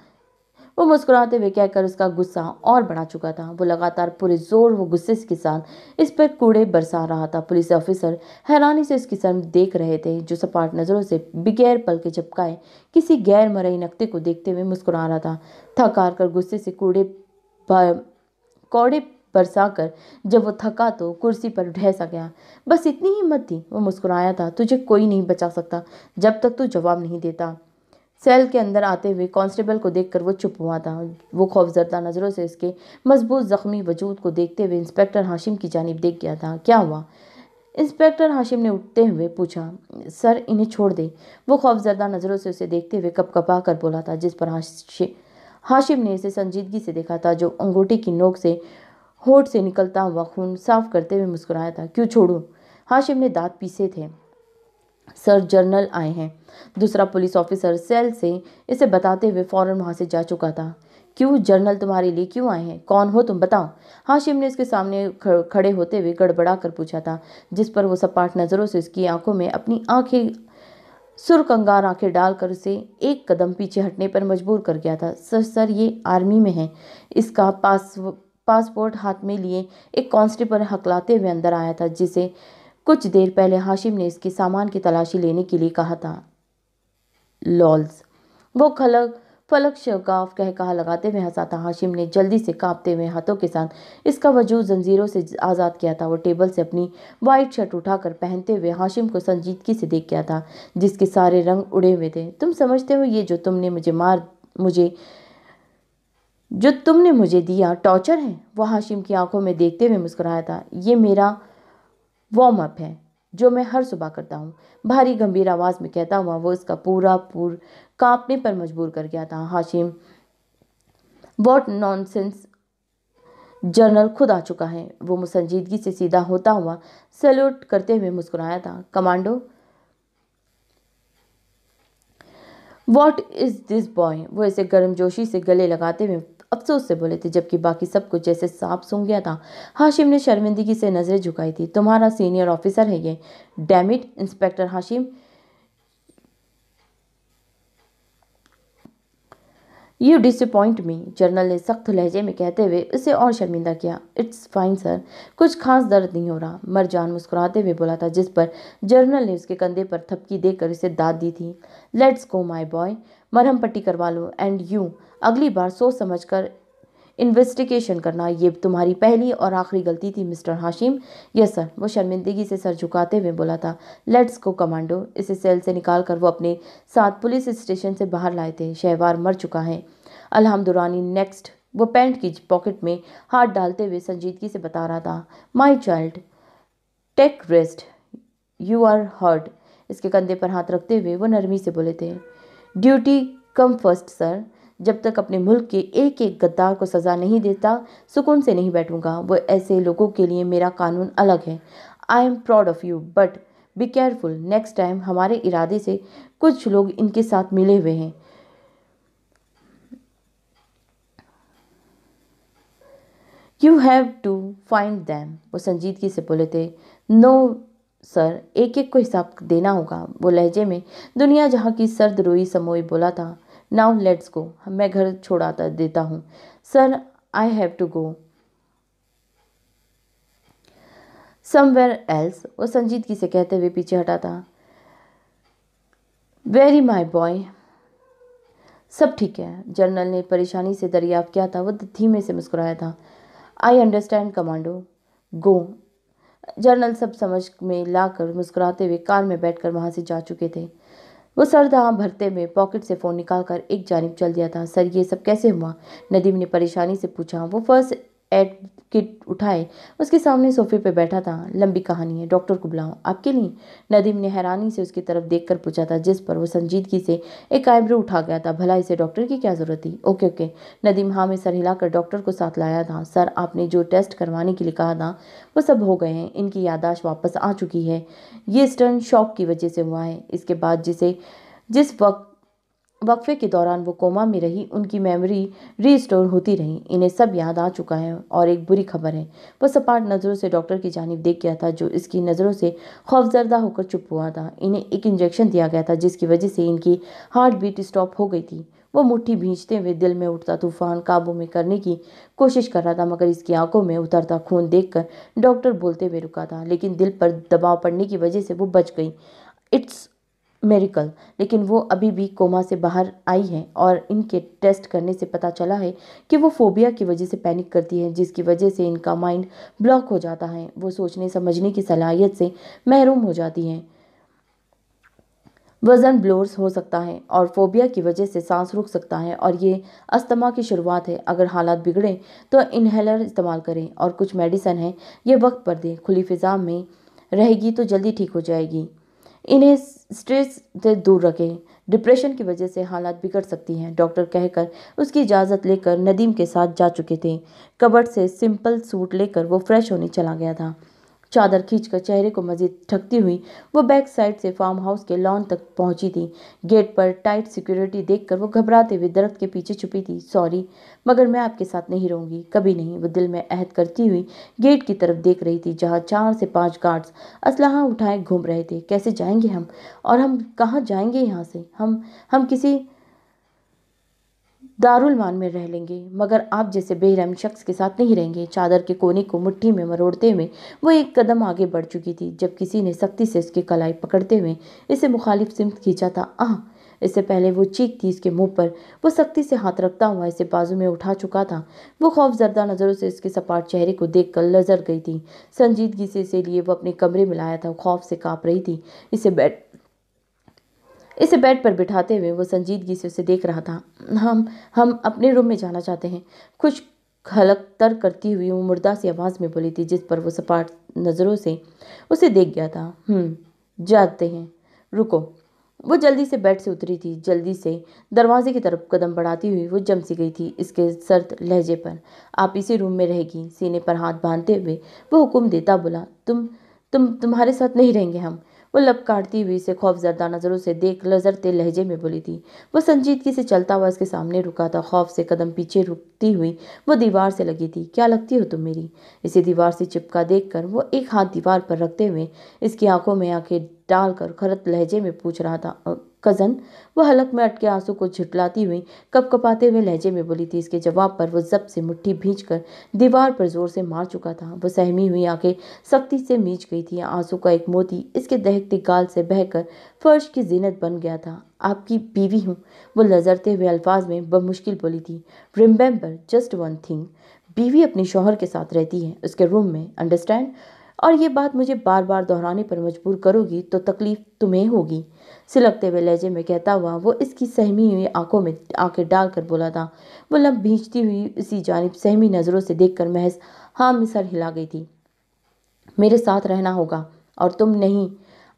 वो मुस्कुराते हुए कहकर उसका गुस्सा और बढ़ा चुका था वो लगातार पूरे जोर व गुस्से के साथ इस पर कूड़े बरसा रहा था पुलिस ऑफिसर हैरानी से उसकी शर्म देख रहे थे जो सपाट नज़रों से बगैर पल के झपकाए किसी गैर मरई नक्ते को देखते हुए मुस्कुरा रहा था थकार कर गुस्से से कूड़े कौड़े बरसाकर जब वो थका तो कुर्सी पर ढहसा गया बस इतनी हिम्मत थी वो मुस्कुराया था तुझे कोई नहीं बचा सकता जब तक तू जवाब नहीं देता सेल के अंदर आते हुए कांस्टेबल को देखकर वो चुप हुआ था वो खौफजदा नज़रों से इसके मजबूत ज़ख्मी वजूद को देखते हुए इंस्पेक्टर हाशिम की जानब देख गया था क्या हुआ इंस्पेक्टर हाशिम ने उठते हुए पूछा सर इन्हें छोड़ दे वो खौफजदा नज़रों से उसे देखते हुए कप कपा कर बोला था जिस पर हाशिम ने इसे संजीदगी से देखा था जो अंगूठी की नोक से होठ से निकलता हुआ खून साफ करते हुए मुस्कुराया था क्यों छोड़ू हाशिम ने दांत पीसे थे सर जर्नल आए हैं दूसरा पुलिस ऑफिसर सेल से इसे बताते हुए फ़ौरन वहाँ से जा चुका था क्यों जर्नल तुम्हारे लिए क्यों आए हैं कौन हो तुम बताओ हाशिम ने इसके सामने खड़े होते हुए गड़बड़ा कर पूछा था जिस पर वो सपाट नज़रों से उसकी आंखों में अपनी आंखें सुरकंगार आंखें डालकर उसे एक कदम पीछे हटने पर मजबूर कर गया था सर सर ये आर्मी में है इसका पास पासपोर्ट हाथ में लिए एक कांस्टेबल हकलाते हुए अंदर आया था जिसे कुछ देर पहले हाशिम ने इसके सामान की तलाशी लेने के लिए कहा था लॉल्स वो खलक फलक शवकाफ कह कहा लगाते हुए हंसा था हाशिम ने जल्दी से कांपते हुए हाथों के साथ इसका वजूद जंजीरों से आज़ाद किया था वो टेबल से अपनी वाइट शर्ट उठाकर पहनते हुए हाशिम को संजीदगी से देख गया था जिसके सारे रंग उड़े हुए थे तुम समझते हो ये जो तुमने मुझे मार मुझे जो तुमने मुझे दिया टॉर्चर है वह हाशिम की आंखों में देखते हुए मुस्कुराया था ये मेरा वार्म अप है जो मैं हर सुबह करता हूँ भारी गंभीर आवाज़ में कहता हुआ वो इसका पूरा पूर कांपने पर मजबूर कर गया था हाशिम वॉट नॉनसेंस जर्नल खुद आ चुका है वो मुसंजीदगी से सीधा होता हुआ सैल्यूट करते हुए मुस्कुराया था commando what is this boy वो इसे गर्मजोशी से गले लगाते हुए अफसोस से बोले थे जबकि बाकी सब कुछ जैसे सांप सूंघ गया था हाशिम ने शर्मिंदगी से नज़रें झुकाई थी तुम्हारा सीनियर ऑफिसर है ये dammit inspector Hashim you disappoint me general ने सख्त लहजे में कहते हुए उसे और शर्मिंदा किया इट्स फाइन सर कुछ खास दर्द नहीं हो रहा मरजान मुस्कुराते हुए बोला था जिस पर जर्नल ने उसके कंधे पर थपकी देकर उसे दाद दी थी लेट्स गो माई बॉय मरहम पट्टी करवा लो एंड यू अगली बार सोच समझ कर इन्वेस्टिगेशन करना ये तुम्हारी पहली और आखिरी गलती थी मिस्टर हाशिम यस सर वो शर्मिंदगी से सर झुकाते हुए बोला था लेट्स को कमांडो इसे सेल से निकाल कर वो अपने साथ पुलिस स्टेशन से बाहर लाए थे शहवार मर चुका है अलहमदुरानी नेक्स्ट वो पैंट की पॉकेट में हाथ डालते हुए संजीदगी से बता रहा था my child take rest you are hurt इसके कंधे पर हाथ रखते हुए वो नरमी से बोले थे ड्यूटी कम फर्स्ट सर जब तक अपने मुल्क के एक एक गद्दार को सज़ा नहीं देता सुकून से नहीं बैठूंगा वो ऐसे लोगों के लिए मेरा कानून अलग है I am proud of you but be careful next time हमारे इरादे से कुछ लोग इनके साथ मिले हुए हैं you have to find them वो संजीदगी से बोले थे नो सर एक एक को हिसाब देना होगा वो लहजे में दुनिया जहाँ की सर्द रोई समोई बोला था नाउ लेट्स गो मैं घर छोड़ाता देता हूँ sir I have to go somewhere else वो संजीदगी से कहते हुए पीछे हटा था वेरी माई बॉय सब ठीक है जनरल ने परेशानी से दरियाफ़ किया था वो धीमे से मुस्कुराया था I understand commando go general सब समझ में लाकर मुस्कुराते हुए कार में बैठकर वहाँ से जा चुके थे वो सरदहां भरते में पॉकेट से फ़ोन निकाल कर एक जानब चल दिया था सर ये सब कैसे हुआ नदीम ने परेशानी से पूछा वो फर्स्ट एड किट उठाए उसके सामने सोफे पर बैठा था लंबी कहानी है डॉक्टर को बुलाओ आपके लिए नदीम ने हैरानी से उसकी तरफ देखकर पूछा था जिस पर वो संजीदगी से एक आइब्रो उठा गया था भला इसे डॉक्टर की क्या ज़रूरत थी ओके ओके नदीम हाँ में सर हिलाकर डॉक्टर को साथ लाया था सर आपने जो टेस्ट करवाने के लिए कहा था वो सब हो गए हैं इनकी यादाश्त वापस आ चुकी है ये स्टर्न शॉक की वजह से हुआ है इसके बाद जिसे जिस वक्त वक्फे के दौरान वो कोमा में रही उनकी मेमोरी रीस्टोर होती रही इन्हें सब याद आ चुका है और एक बुरी खबर है वह सपाट नज़रों से डॉक्टर की जानब देख गया था जो इसकी नज़रों से खौफजरदा होकर चुप हुआ था इन्हें एक इंजेक्शन दिया गया था जिसकी वजह से इनकी हार्ट बीट स्टॉप हो गई थी वो मुट्ठी भींचते हुए दिल में उठता तूफान काबू में करने की कोशिश कर रहा था मगर इसकी आंखों में उतरता खून देखकर डॉक्टर बोलते हुए रुका था लेकिन दिल पर दबाव पड़ने की वजह से वो बच गई इट्स मेरिकल लेकिन वो अभी भी कोमा से बाहर आई हैं और इनके टेस्ट करने से पता चला है कि वो फोबिया की वजह से पैनिक करती हैं जिसकी वजह से इनका माइंड ब्लॉक हो जाता है वो सोचने समझने की सलाहियत से महरूम हो जाती हैं वज़न ब्लोर्स हो सकता है और फोबिया की वजह से सांस रुक सकता है और ये अस्थमा की शुरुआत है अगर हालात बिगड़े तो इन्हेलर इस्तेमाल करें और कुछ मेडिसन है ये वक्त पर दें खुली फ़िज़ा में रहेगी तो जल्दी ठीक हो जाएगी इन्हें स्ट्रेस से दूर रखें डिप्रेशन की वजह से हालात बिगड़ सकती हैं डॉक्टर कहकर उसकी इजाज़त लेकर नदीम के साथ जा चुके थे कबर्ड से सिंपल सूट लेकर वो फ्रेश होने चला गया था चादर खींचकर चेहरे को मजीद ढकती हुई वो बैक साइड से फार्म हाउस के लॉन तक पहुंची थी गेट पर टाइट सिक्योरिटी देखकर वो घबराते हुए दरख्त के पीछे छुपी थी सॉरी मगर मैं आपके साथ नहीं रहूंगी कभी नहीं वो दिल में अहद करती हुई गेट की तरफ देख रही थी जहाँ चार से पाँच गार्ड्स असलाह उठाए घूम रहे थे कैसे जाएंगे हम और हम कहाँ जाएंगे यहाँ से हम हम किसी दारुलमान में रह लेंगे मगर आप जैसे बेरहम शख्स के साथ नहीं रहेंगे चादर के कोने को मुट्ठी में मरोड़ते हुए वो एक कदम आगे बढ़ चुकी थी जब किसी ने सख्ती से उसकी कलाई पकड़ते हुए इसे मुखालिफ सिमत खींचा था आह इससे पहले वो चीख थी इसके मुंह पर वो सख्ती से हाथ रखता हुआ इसे बाजू में उठा चुका था वो खौफ जरदा नज़रों से इसके सपाट चेहरे को देख कर लजर गई थी संजीदगी से लिए वो अपने कमरे में लाया था खौफ से काँप रही थी इसे बैठ इसे बेड पर बिठाते हुए वो संजीदगी से उसे देख रहा था हम हम अपने रूम में जाना चाहते हैं कुछ तर करती हुई वो मुर्दा सी आवाज़ में बोली थी जिस पर वो सपाट नज़रों से उसे देख गया था हम्म, जाते हैं रुको वो जल्दी से बेड से उतरी थी जल्दी से दरवाजे की तरफ कदम बढ़ाती हुई वो जम सी गई थी इसके सर्द लहजे पर आप इसी रूम में रहेगी सीने पर हाथ बांधते हुए वो हुक्म देता बोला तुम तुम तुम्हारे साथ नहीं रहेंगे हम वो लप काटती हुई से खौफजदा नज़रों से देख लजरते लहजे में बोली थी वह संजीदगी से चलता हुआ इसके सामने रुका था खौफ से कदम पीछे रुकती हुई वो दीवार से लगी थी क्या लगती हो तुम मेरी इसे दीवार से चिपका देख कर वो एक हाथ दीवार पर रखते हुए इसकी आंखों में आंखें डालकर खरत लहजे में पूछ रहा था कज़न वह हलक में अटके आंसू को झिटलाती हुई कप कपाते हुए लहजे में बोली थी इसके जवाब पर वो जब से मुट्ठी भींच कर दीवार पर जोर से मार चुका था वो सहमी हुई आंखें सख्ती से मींच गई थी आंसू का एक मोती इसके दहकते गाल से बहकर फर्श की जीनत बन गया था आपकी बीवी हूँ वो लजरते हुए अल्फाज में बमुश्किल बोली थी रिम्बेम्बर जस्ट वन थिंग बीवी अपने शोहर के साथ रहती है उसके रूम में अंडरस्टैंड और ये बात मुझे बार बार दोहराने पर मजबूर करोगी तो तकलीफ़ तुम्हें होगी सिलकते हुए लहजे में कहता हुआ वो इसकी सहमी हुई आंखों में आंखें डालकर बोला था वो लम भींचती हुई इसी जानब सहमी नज़रों से देखकर महज हाँ मिसर हिला गई थी मेरे साथ रहना होगा और तुम नहीं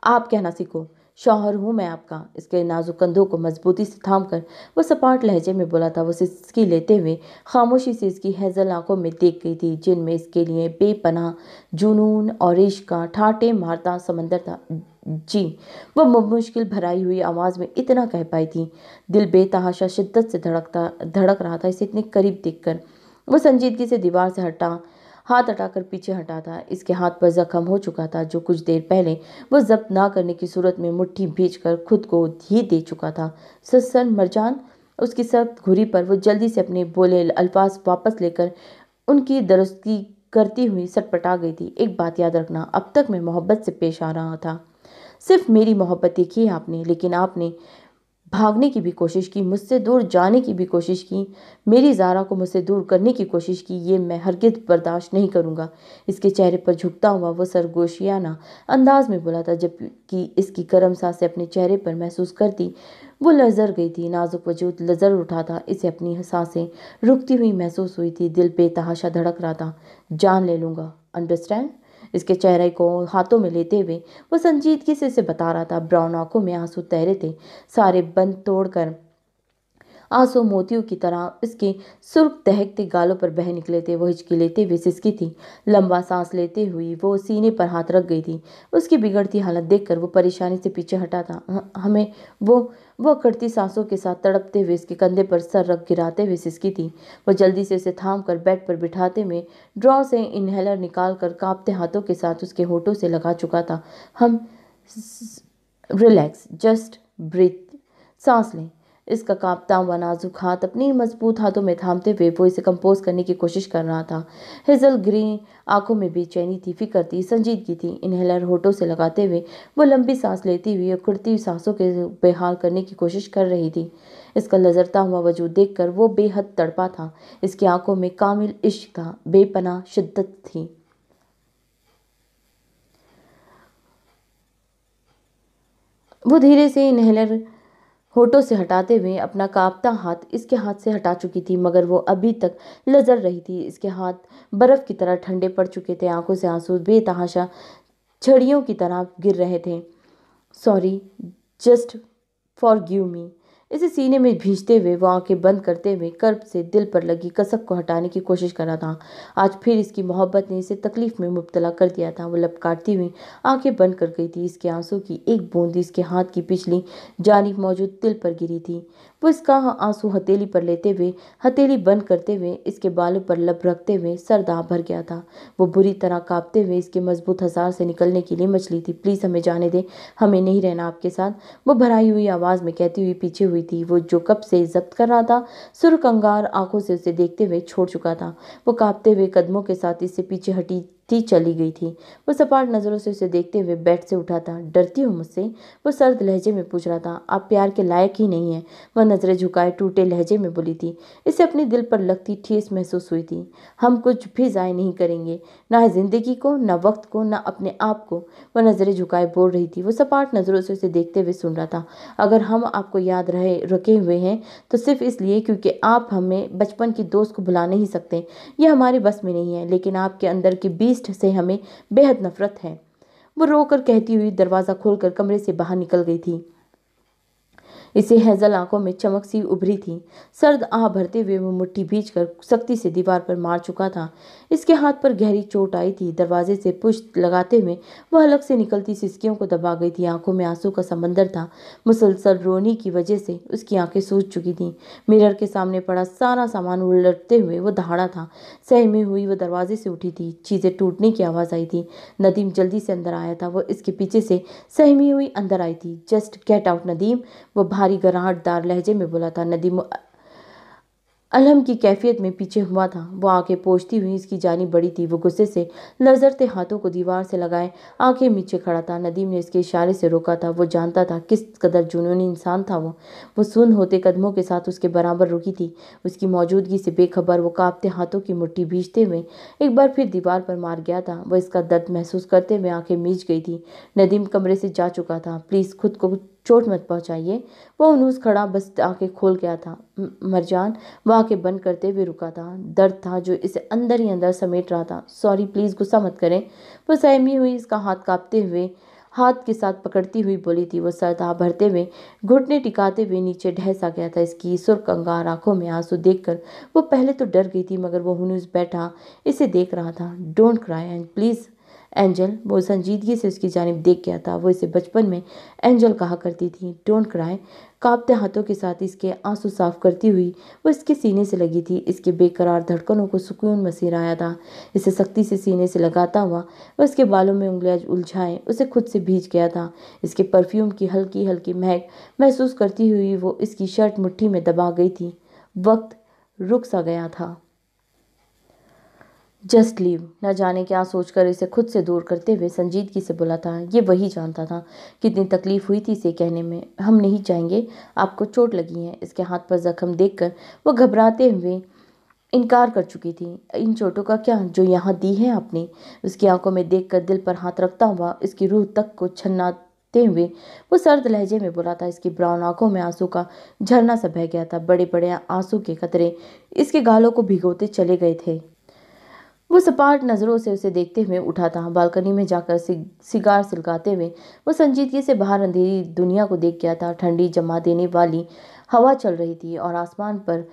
आप कहना सीखो शौहर हूँ मैं आपका इसके नाजुक कंधों को मजबूती से थाम कर वह सपाट लहजे में बोला था वो सिसकी लेते हुए खामोशी से इसकी हैजल आंखों में देख गई थी जिनमें इसके लिए बेपना जुनून और इश्क का ठाटे मारता समंदर था जी वह मुश्किल भराई हुई आवाज़ में इतना कह पाई थी दिल बेतहाशा शिद्दत से धड़कता धड़क रहा था इसे इतने करीब कर वह संजीदगी से दीवार से हटा हाथ हटाकर पीछे हटा था इसके हाथ पर जख्म हो चुका था जो कुछ देर पहले वो जब्त ना करने की सूरत में मुट्ठी भेज खुद को ही दे चुका था ससन मरजान उसकी सख्त घुरी पर वो जल्दी से अपने बोले अल्फाज वापस लेकर उनकी दरुस्ती करती हुई सटपटा गई थी एक बात याद रखना अब तक मैं मोहब्बत से पेश आ रहा था सिर्फ मेरी मोहब्बत ही की आपने लेकिन आपने भागने की भी कोशिश की मुझसे दूर जाने की भी कोशिश की मेरी जारा को मुझसे दूर करने की कोशिश की ये मैं हरगिज बर्दाश्त नहीं करूँगा इसके चेहरे पर झुकता हुआ वह सरगोशियाना अंदाज में बोला था जबकि इसकी गर्म सांसें अपने चेहरे पर महसूस करती वो लजर गई थी नाजुक वजूद लजर उठा था इसे अपनी सांसें रुकती हुई महसूस हुई थी दिल बेतहाशा धड़क रहा था जान ले लूँगा अंडरस्टैंड इसके चेहरे को हाथों में लेते हुए वो संजीदगी से इसे बता रहा था ब्राउन आंखों में आंसू तैरे थे सारे बंद तोड़कर आंसू मोतियों की तरह उसके सुर्ख दहकते गालों पर बह निकले थे वो हिचकी लेते हुए सिसकी थी लंबा सांस लेते हुए वो सीने पर हाथ रख गई थी उसकी बिगड़ती हालत देखकर वो परेशानी से पीछे हटा था हमें वो वो कड़ती सांसों के साथ तड़पते हुए इसके कंधे पर सर रख गिराते हुए सिसकी थी वो जल्दी से उसे थाम कर बेड पर बिठाते हुए ड्रॉ से इनहेलर निकाल कर कांपते हाथों के साथ उसके होठों से लगा चुका था हम रिलैक्स जस्ट ब्रीथ सांस लें इसका कांपता हुआ नाजुक हाथ अपनी मजबूत हाथों में थामते हुए वो इसे कंपोज करने की कोशिश कर रहा था हिजल ग्रीन आंखों में बेचैनी थी फिक्र थी संजीदगी थी इन्हेलर होठों से लगाते हुए वो लंबी सांस लेती हुई खुड़ती सांसों के बेहाल करने की कोशिश कर रही थी इसका लजरता हुआ वजूद देखकर वो बेहद तड़पा था इसकी आंखों में कामिल इश्क था बेपना शिद्दत थी वो धीरे से इनहेलर होठों से हटाते हुए अपना कांपता हाथ इसके हाथ से हटा चुकी थी मगर वो अभी तक लजर रही थी इसके हाथ बर्फ़ की तरह ठंडे पड़ चुके थे आंखों से आंसू बेतहाशा छड़ियों की तरह गिर रहे थे sorry just forgive me इसे सीने में भींचते हुए वो आंखें बंद करते हुए कर्ब से दिल पर लगी कसक को हटाने की कोशिश कर रहा था आज फिर इसकी मोहब्बत ने इसे तकलीफ में मुबतला कर दिया था वो लपकाटती हुई आंखें बंद कर गई थी इसके आंसू की एक बूंद इसके हाथ की पिछली जानब मौजूद दिल पर गिरी थी वो इसका आंसू हथेली पर लेते हुए हथेली बंद करते हुए इसके बालों पर लप रखते हुए सरदा भर गया था वो बुरी तरह कांपते हुए इसके मजबूत हजार से निकलने के लिए मछली थी प्लीज़ हमें जाने दें हमें नहीं रहना आपके साथ वो भराई हुई आवाज़ में कहती हुई पीछे हुई थी वो जो कब से जब्त कर रहा था सुर कंगार आंखों से उसे देखते हुए छोड़ चुका था वो कांपते हुए कदमों के साथ इससे पीछे हटी थी चली गई थी वो सपाट नज़रों से उसे देखते हुए बेड से उठा था डरती हूँ मुझसे वो सर्द लहजे में पूछ रहा था आप प्यार के लायक ही नहीं है वह नज़रें झुकाए टूटे लहजे में बोली थी इसे अपने दिल पर लगती ठेस महसूस हुई थी हम कुछ भी ज़ाय नहीं करेंगे ना ज़िंदगी को ना वक्त को ना अपने आप को वह नज़रें झुकाए बोल रही थी वो सपाट नज़रों से उसे देखते हुए सुन रहा था अगर हम आपको याद रहे रखे हुए हैं तो सिर्फ इसलिए क्योंकि आप हमें बचपन की दोस्त को भुला नहीं सकते ये हमारे बस में नहीं है लेकिन आपके अंदर के बीज बीस्ट से हमें बेहद नफरत है वो रोकर कहती हुई दरवाज़ा खोलकर कमरे से बाहर निकल गई थी इसे हैजल आंखों में चमक सी उभरी थी सर्द आह भरते हुए वो मुट्ठी भीज कर सख्ती से दीवार पर मार चुका था इसके हाथ पर गहरी चोट आई थी दरवाजे से पुश लगाते हुए वह अलग से निकलती सिस्कियों को दबा गई थी आंखों में आंसू का समंदर था मुसलसल रोनी की वजह से उसकी आंखें सूझ चुकी थीं मिरर के सामने पड़ा सारा सामान उलटते हुए वो दहाड़ा था सहमे हुई वह दरवाजे से उठी थी चीज़ें टूटने की आवाज़ आई थी नदीम जल्दी से अंदर आया था वो इसके पीछे से सहमी हुई अंदर आई थी जस्ट गेट आउट नदीम वो भारी गराहटदार लहजे में बोला था नदीम अलहम की कैफियत में पीछे हुआ था वो आंखें पोछती हुई इसकी जानी बड़ी थी वो गुस्से से नजरते हाथों को दीवार से लगाए आंखें नीचे खड़ा था नदीम ने इसके इशारे से रोका था वो जानता था किस कदर जुनूनी इंसान था वो वो सुन होते कदमों के साथ उसके बराबर रुकी थी उसकी मौजूदगी से बेखबर वो कांपते हाथों की मुट्ठी भीजते हुए एक बार फिर दीवार पर मार गया था वह इसका दर्द महसूस करते हुए आँखें मीच गई थी नदीम कमरे से जा चुका था प्लीज़ खुद को चोट मत पहुंचाइए वो उन्हूस खड़ा बस आके खोल गया था मरजान वह आके बंद करते हुए रुका था दर्द था जो इसे अंदर ही अंदर समेट रहा था सॉरी प्लीज़ गुस्सा मत करें वो सहमी हुई इसका हाथ कांपते हुए हाथ के साथ पकड़ती हुई बोली थी वो सरदा भरते हुए घुटने टिकाते हुए नीचे ढहसा गया था इसकी सुर्ख अंगार आंखों में आंसू देखकर वो पहले तो डर गई थी मगर वो हनुस बैठा इसे देख रहा था don't cry and please angel बहुत संजीदगी से उसकी जानब देख गया था वो इसे बचपन में एंजल कहा करती थी डोंट क्राई कांपते हाथों के साथ इसके आंसू साफ करती हुई वो इसके सीने से लगी थी इसके बेकरार धड़कनों को सुकून मसीर आया था इसे सख्ती से सीने से लगाता हुआ वह इसके बालों में उंगलियाँ उलझाए उसे खुद से भीज गया था इसके परफ्यूम की हल्की हल्की महक महसूस करती हुई वो इसकी शर्ट मुट्ठी में दबा गई थी वक्त रुक सा गया था जस्ट लीव न जाने क्या सोचकर इसे खुद से दूर करते हुए संजीदगी से बोला था ये वही जानता था कितनी तकलीफ हुई थी इसे कहने में हम नहीं चाहेंगे आपको चोट लगी है इसके हाथ पर जख्म देखकर वो घबराते हुए इनकार कर चुकी थी इन चोटों का क्या जो यहाँ दी है आपने उसकी आंखों में देखकर दिल पर हाथ रखता हुआ इसकी रूह तक को छन्नाते हुए वो सर्द लहजे में बोला था इसकी ब्राउन आंखों में आंसू का झरना सा बह गया था बड़े बड़े आंसू के कतरे इसके गालों को भिगोते चले गए थे वो सपाट नज़रों से उसे देखते हुए उठा था बालकनी में जाकर सिगार सिलकाते हुए वो संजीदगी से बाहर अंधेरी दुनिया को देख गया था ठंडी जमा देने वाली हवा चल रही थी और आसमान पर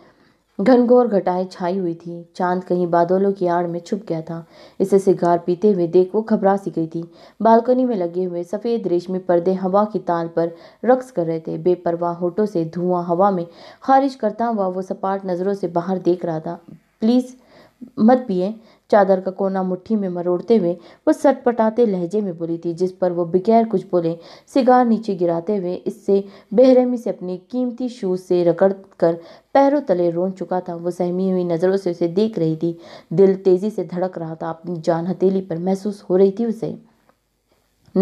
घनघोर घटाएं छाई हुई थी चांद कहीं बादलों की आड़ में छुप गया था इसे सिगार पीते हुए देख वो घबरा सी गई थी बालकनी में लगे हुए सफ़ेद रेशमी पर्दे हवा की ताल पर रक्स कर रहे थे बेपरवाह होठों से धुआं हवा में खारिज करता हुआ वो सपाट नज़रों से बाहर देख रहा था प्लीज़ मत पिए चादर का कोना मुट्ठी में मरोड़ते हुए वह सटपटाते लहजे में बोली थी जिस पर वो बगैर कुछ बोले सिगार नीचे गिराते हुए इससे बेहरहमी से अपने कीमती शूज से रगड़ कर पैरों तले रोन चुका था वो सहमी हुई नज़रों से उसे देख रही थी दिल तेज़ी से धड़क रहा था अपनी जान हथेली पर महसूस हो रही थी उसे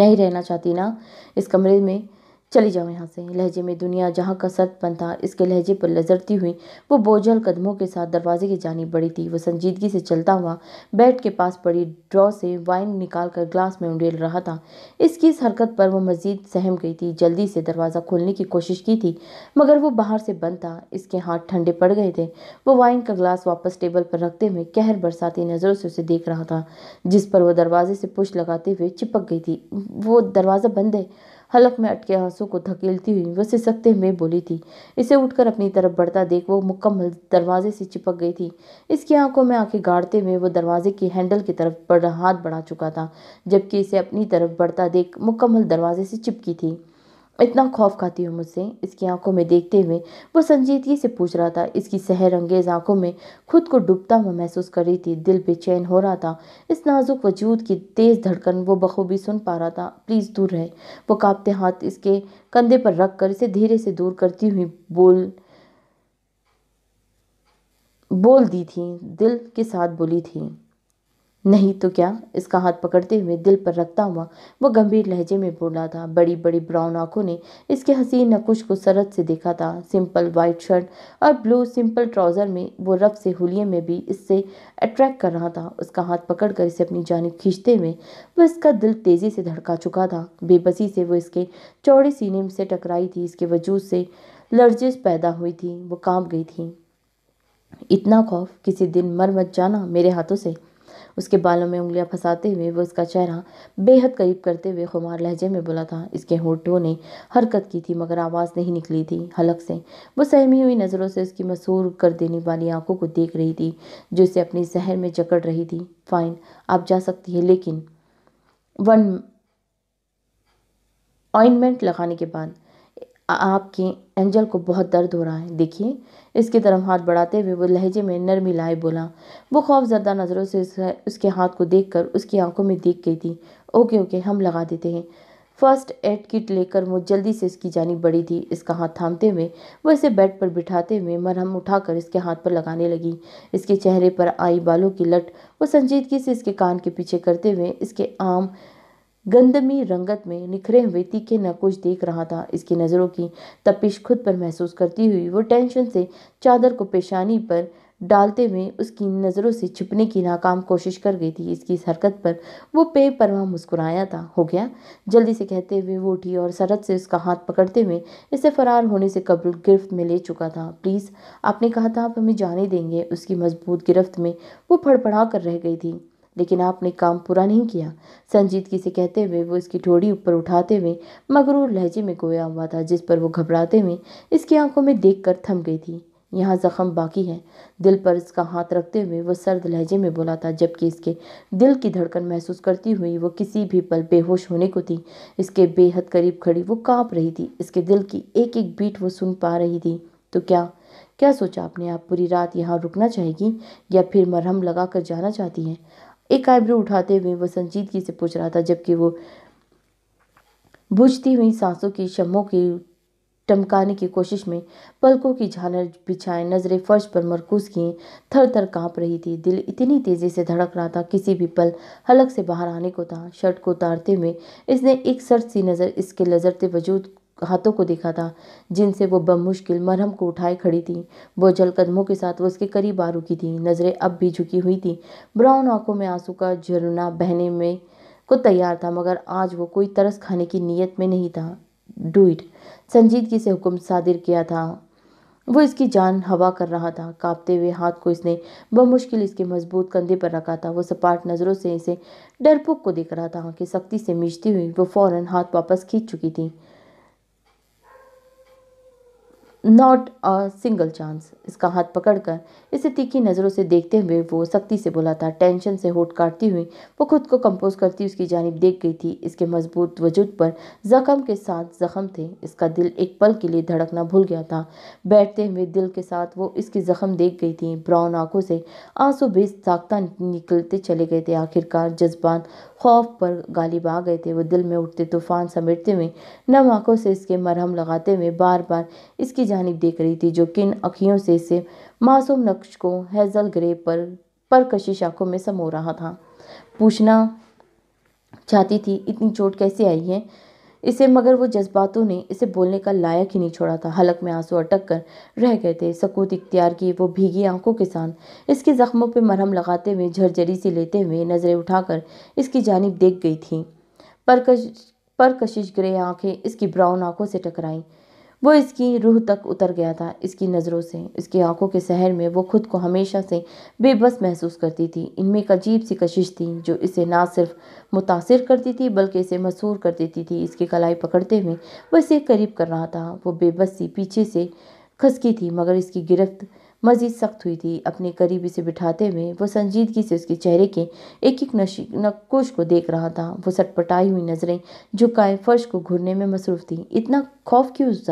नहीं रहना चाहती ना इस कमरे में चली जाओ यहाँ से लहजे में दुनिया जहाँ का सतपन था इसके लहजे पर लजरती हुई वो बोझल कदमों के साथ दरवाजे की जानी बड़ी थी वो संजीदगी से चलता हुआ बेड के पास पड़ी ड्रॉ से वाइन निकाल कर ग्लास में उंडेल रहा था इसकी इस हरकत पर वो मजीद सहम गई थी जल्दी से दरवाज़ा खोलने की कोशिश की थी मगर वो बाहर से बंद था इसके हाथ ठंडे पड़ गए थे वो वाइन का ग्लास वापस टेबल पर रखते हुए कहर बरसाती नज़रों से उसे देख रहा था जिस पर वो दरवाजे से पुष्ट लगाते हुए चिपक गई थी वो दरवाज़ा बंद है हलक में अटके आंसू को धकेलती हुई वह सिसकते हुए बोली थी इसे उठकर अपनी तरफ बढ़ता देख वो मुकम्मल दरवाजे से चिपक गई थी इसकी आंखों में आंखें गाड़ते हुए वो दरवाजे की हैंडल की तरफ बढ़ हाथ बढ़ा चुका था जबकि इसे अपनी तरफ बढ़ता देख मुकम्मल दरवाजे से चिपकी थी इतना खौफ खाती हूँ मुझसे इसकी आंखों में देखते हुए वो संजीदगी से पूछ रहा था इसकी सहर अंगेज आंखों में खुद को डूबता हुआ महसूस कर रही थी दिल बेचैन हो रहा था इस नाजुक वजूद की तेज़ धड़कन वो बखूबी सुन पा रहा था प्लीज़ दूर रहे वो कांपते हाथ इसके कंधे पर रख कर इसे धीरे से दूर करती हुई बोल बोल दी थी दिल के साथ बोली थी नहीं तो क्या इसका हाथ पकड़ते हुए दिल पर रखता हुआ वो गंभीर लहजे में बोला था बड़ी बड़ी ब्राउन आंखों ने इसके हसीन नकुश को सरद से देखा था सिंपल वाइट शर्ट और ब्लू सिंपल ट्राउज़र में वो रफ से हुलिये में भी इससे अट्रैक्ट कर रहा था उसका हाथ पकड़कर इसे अपनी जानब खींचते हुए वह इसका दिल तेज़ी से धड़का चुका था बेबसी से वो इसके चौड़े सीने से टकराई थी इसके वजूद से लर्जिश पैदा हुई थी वो काँप गई थी इतना खौफ किसी दिन मर मत जाना मेरे हाथों से उसके बालों में उंगलियां फंसाते हुए वह उसका चेहरा बेहद करीब करते हुए खुमार लहजे में बोला था इसके होठों ने हरकत की थी मगर आवाज़ नहीं निकली थी हलक से वो सहमी हुई नज़रों से उसकी मसूर कर देने वाली आंखों को देख रही थी जो उसे अपनी जहर में जकड़ रही थी फाइन आप जा सकती है लेकिन वन ऑइनमेंट लगाने के बाद आपके एंजल को बहुत दर्द हो रहा है देखिए इसकी तरफ हाथ बढ़ाते हुए वो लहजे में नरमी लाए बोला वो खौफजदा नज़रों से उसके हाथ को देखकर उसकी आंखों में देख गई थी ओके ओके हम लगा देते हैं फर्स्ट एड किट लेकर वो जल्दी से इसकी जानी बड़ी थी इसका हाथ थामते हुए वो इसे बेड पर बिठाते हुए मरहम उठाकर इसके हाथ पर लगाने लगी इसके चेहरे पर आई बालों की लट वो संजीदगी से इसके कान के पीछे करते हुए इसके आम गंदमी रंगत में निखरे हुए तीखे नकुश देख रहा था इसकी नज़रों की तपिश खुद पर महसूस करती हुई वो टेंशन से चादर को पेशानी पर डालते हुए उसकी नज़रों से छिपने की नाकाम कोशिश कर गई थी इसकी इस हरकत पर वो पे परवा मुस्कुराया था हो गया जल्दी से कहते हुए वो उठी और सरद से उसका हाथ पकड़ते हुए इसे फरार होने से कबल गिरफ्त में ले चुका था प्लीज़ आपने कहा था आप हमें जाने देंगे उसकी मजबूत गिरफ्त में वो फड़फड़ा कर रह गई थी लेकिन आपने काम पूरा नहीं किया संजीदगी से कहते हुए वो इसकी ठोड़ी ऊपर उठाते हुए मगरूर लहजे में गोया हुआ था जिस पर वो घबराते हुए इसकी आंखों में देख कर थम गई थी यहाँ ज़ख्म बाकी है दिल पर इसका हाथ रखते हुए वो सर्द लहजे में बोला था जबकि इसके दिल की धड़कन महसूस करती हुई वो किसी भी पल बेहोश होने को थी इसके बेहद करीब खड़ी वो कांप रही थी इसके दिल की एक एक बीट वो सुन पा रही थी तो क्या क्या सोचा आपने आप पूरी रात यहाँ रुकना चाहेगी या फिर मरहम लगा कर जाना चाहती हैं एक आईब्रो उठाते हुए वो संजीदगी से पूछ रहा था जबकि वो बुझती हुई सांसों की शमों की टमकाने की कोशिश में पलकों की झालर बिछाए नजरें फर्श पर मरकूज किए थर थर काँप रही थी दिल इतनी तेज़ी से धड़क रहा था किसी भी पल हलक से बाहर आने को था शर्ट को उतारते हुए इसने एक सर सी नज़र इसके लजरते वजूद हाथों को देखा था जिनसे वो बमुश्किल मरहम को उठाए खड़ी थी वो जल कदमों के साथ वो उसके करीब आ रुकी थी नज़रें अब भी झुकी हुई थी ब्राउन आंखों में आंसू का झरना बहने में को तैयार था मगर आज वो कोई तरस खाने की नीयत में नहीं था डू इट संजीदगी से हुक्म सादिर किया था वो इसकी जान हवा कर रहा था कांपते हुए हाथ को इसने बमुश्किल इसके मजबूत कंधे पर रखा था वो सपाट नज़रों से इसे डरपोक को देख रहा था कि सख्ती से मीचती हुई वो फौरन हाथ वापस खींच चुकी थी नॉट अ सिंगल चांस इसका हाथ पकड़कर इसे तीखी नज़रों से देखते हुए वो सख्ती से बोला था टेंशन से होठ काटती हुई वो खुद को कंपोज करती उसकी जानब देख गई थी इसके मजबूत वजूद पर जख्म के साथ जख्म थे इसका दिल एक पल के लिए धड़कना भूल गया था बैठते हुए दिल के साथ वो इसकी जख्म देख गई थी ब्राउन आंखों से आंसू बेस ताकता निकलते चले गए थे आखिरकार जज्बात खौफ पर गालिब आ गए थे वो दिल में उठते तूफान समेटते हुए नम आंखों से इसके मरहम लगाते हुए बार बार इसकी जानब देख रही थी जो किन अखियों से इसे मासूम नक्श को हैजल ग्रे पर पर कशिश आंखों में समो रहा था पूछना चाहती थी इतनी चोट कैसे आई है इसे मगर वो जज्बातों ने इसे बोलने का लायक ही नहीं छोड़ा था हलक में आंसू अटक कर रह गए थे सकूत इख्तियार की वो भीगी आंखों के साथ इसके ज़ख्मों पर मरहम लगाते हुए झरझरी सी लेते हुए नज़रें उठाकर इसकी जानब देख गई थी परकश परकशिश ग्रे आंखें इसकी ब्राउन आंखों से टकराईं वो इसकी रूह तक उतर गया था इसकी नज़रों से इसकी आंखों के शहर में वो खुद को हमेशा से बेबस महसूस करती थी इनमें एक अजीब सी कशिश थी जो इसे ना सिर्फ मुतासर करती थी बल्कि इसे मसूर कर देती थी इसकी कलाई पकड़ते हुए वह इसे करीब कर रहा था वो बेबस सी पीछे से खसकी थी मगर इसकी गिरफ्त मज़ीद सख्त हुई थी अपने करीबी से बिठाते हुए वो संजीदगी से उसके चेहरे के एक एक नशी नक्कोश को देख रहा था वो सटपटाई हुई नज़रें झुकाए फर्श को घूरने में मसरूफ़ थी इतना खौफ क्यों उस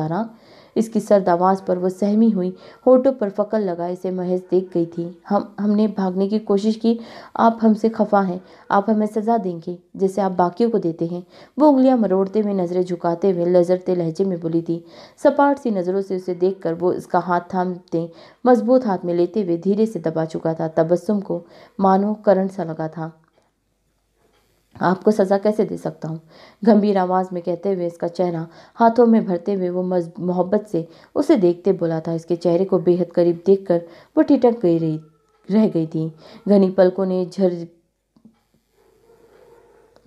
इसकी सर्द आवाज़ पर वह सहमी हुई होटो पर फकल लगाए से महज देख गई थी हम हमने भागने की कोशिश की आप हमसे खफा हैं आप हमें सज़ा देंगे जैसे आप बाकियों को देते हैं वो उंगलियां मरोड़ते हुए नज़रें झुकाते हुए लजरते लहजे में बोली थी सपाट सी नज़रों से उसे देख कर वो इसका हाथ थामते मजबूत हाथ में लेते हुए धीरे से दबा चुका था तबस्सुम को मानो करण सा लगा था आपको सज़ा कैसे दे सकता हूँ गंभीर आवाज़ में कहते हुए इसका चेहरा हाथों में भरते हुए वो मोहब्बत से उसे देखते बोला था इसके चेहरे को बेहद करीब देखकर वो ठिटक गई रही रह गई थी घनी पलकों ने झर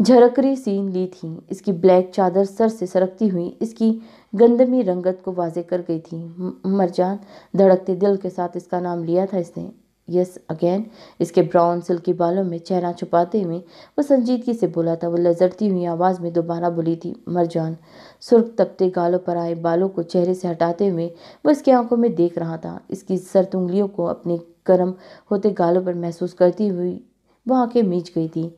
झरकरी सीन ली थी इसकी ब्लैक चादर सर से सरकती हुई इसकी गंदमी रंगत को वाजे कर गई थी मरजान धड़कते दिल के साथ इसका नाम लिया था इसने यस अगेन इसके ब्राउन सिल्की बालों में चेहरा छुपाते हुए वो संजीदगी से बोला था वो लजरती हुई आवाज़ में दोबारा बोली थी मरजान सुर्ख तपते गालों पर आए बालों को चेहरे से हटाते हुए वो इसकी आंखों में देख रहा था इसकी सर्द उंगलियों को अपने गर्म होते गालों पर महसूस करती हुई वो आंखें मीच गई थी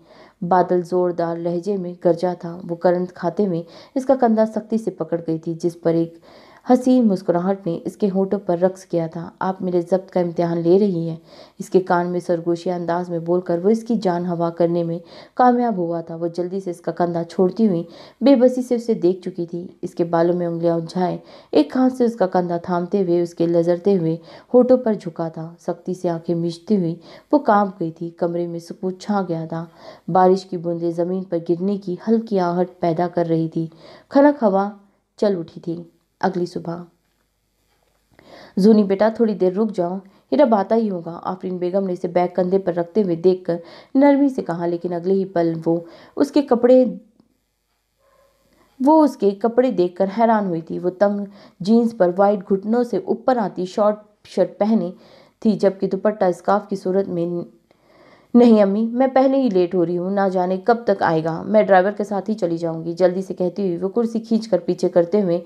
बादल जोरदार लहजे में गरजा था वो करंट खाते में इसका कंधा सख्ती से पकड़ गई थी जिस पर एक हसीन मुस्कुराहट ने इसके होठों पर रक्स किया था आप मेरे जब्त का इम्तहान ले रही हैं इसके कान में सरगोशिया अंदाज में बोलकर वो इसकी जान हवा करने में कामयाब हुआ था वो जल्दी से इसका कंधा छोड़ती हुई बेबसी से उसे देख चुकी थी इसके बालों में उंगलियां उलझाए एक हाथ से उसका कंधा थामते हुए उसके लजरते हुए होठों पर झुका था सख्ती से आंखें मिचती हुई वो कांप गई थी कमरे में सुकूत छा गया था बारिश की बूंदें ज़मीन पर गिरने की हल्की आहट पैदा कर रही थी खनक हवा चल उठी थी अगली सुबह जूनी बेटा थोड़ी देर रुक जाओ ये रब आता ही होगा आफरीन बेगम ने इसे बैग कंधे पर रखते हुए देखकर नरमी से कहा लेकिन अगले ही पल वो उसके कपड़े वो उसके कपड़े देखकर हैरान हुई थी वो तंग जीन्स पर वाइट घुटनों से ऊपर आती शॉर्ट शर्ट पहने थी जबकि दुपट्टा स्काफ की सूरत में नहीं अम्मी मैं पहले ही लेट हो रही हूँ ना जाने कब तक आएगा मैं ड्राइवर के साथ ही चली जाऊँगी जल्दी से कहती हुई वो कुर्सी खींच कर पीछे करते हुए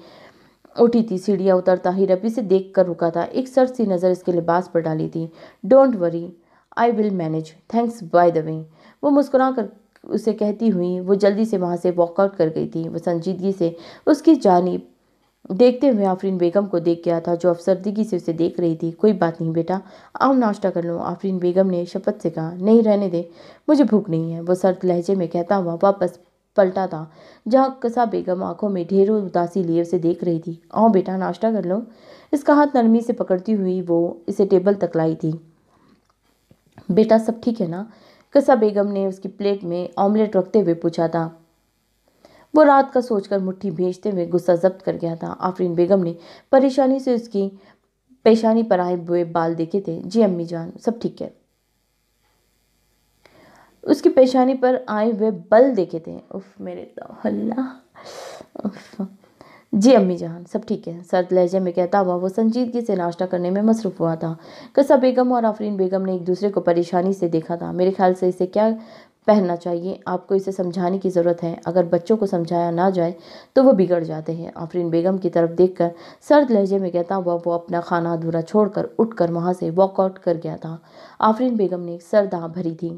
उठी थी सीढ़ियाँ उतरता ही रबी से देख कर रुका था एक सर सी नज़र इसके लिबास पर डाली थी don't worry I will manage thanks by the way वो मुस्कुरा कर उसे कहती हुई वो जल्दी से वहाँ से वॉकआउट कर गई थी वो संजीदगी से उसकी जानी देखते हुए आफरीन बेगम को देख गया था जो अफसरदगी से उसे देख रही थी कोई बात नहीं बेटा आओ नाश्ता कर लो आफरीन बेगम ने शपथ से कहा नहीं रहने दे मुझे भूख नहीं है वो सर्द लहजे में कहता हुआ वापस पलटा था जहाँ कसा बेगम आंखों में ढेरों उदासी लिए उसे देख रही थी आओ बेटा नाश्ता कर लो इसका हाथ नरमी से पकड़ती हुई वो इसे टेबल तक लाई थी बेटा सब ठीक है ना कसा बेगम ने उसकी प्लेट में ऑमलेट रखते हुए पूछा था वो रात का सोचकर मुट्ठी भेजते हुए गुस्सा जब्त कर गया था आफरीन बेगम ने परेशानी से उसकी पेशानी पर आए हुए बाल देखे थे जी अम्मी जान सब ठीक है उसकी पेशानी पर आए हुए बल देखे थे उफ मेरे तो अल्लाह जी अम्मी जान सब ठीक है सर्द लहजे में कहता हुआ वो संजीदगी से नाश्ता करने में मसरूफ हुआ था कसा बेगम और आफरीन बेगम ने एक दूसरे को परेशानी से देखा था मेरे ख्याल से इसे क्या पहनना चाहिए आपको इसे समझाने की ज़रूरत है अगर बच्चों को समझाया ना जाए तो वो बिगड़ जाते हैं आफरीन बेगम की तरफ देख कर सर्द लहजे में कहता हुआ वो अपना खाना अधूरा छोड़कर कर वहाँ से वॉकआउट कर गया था आफरीन बेगम ने सरदाह भरी थी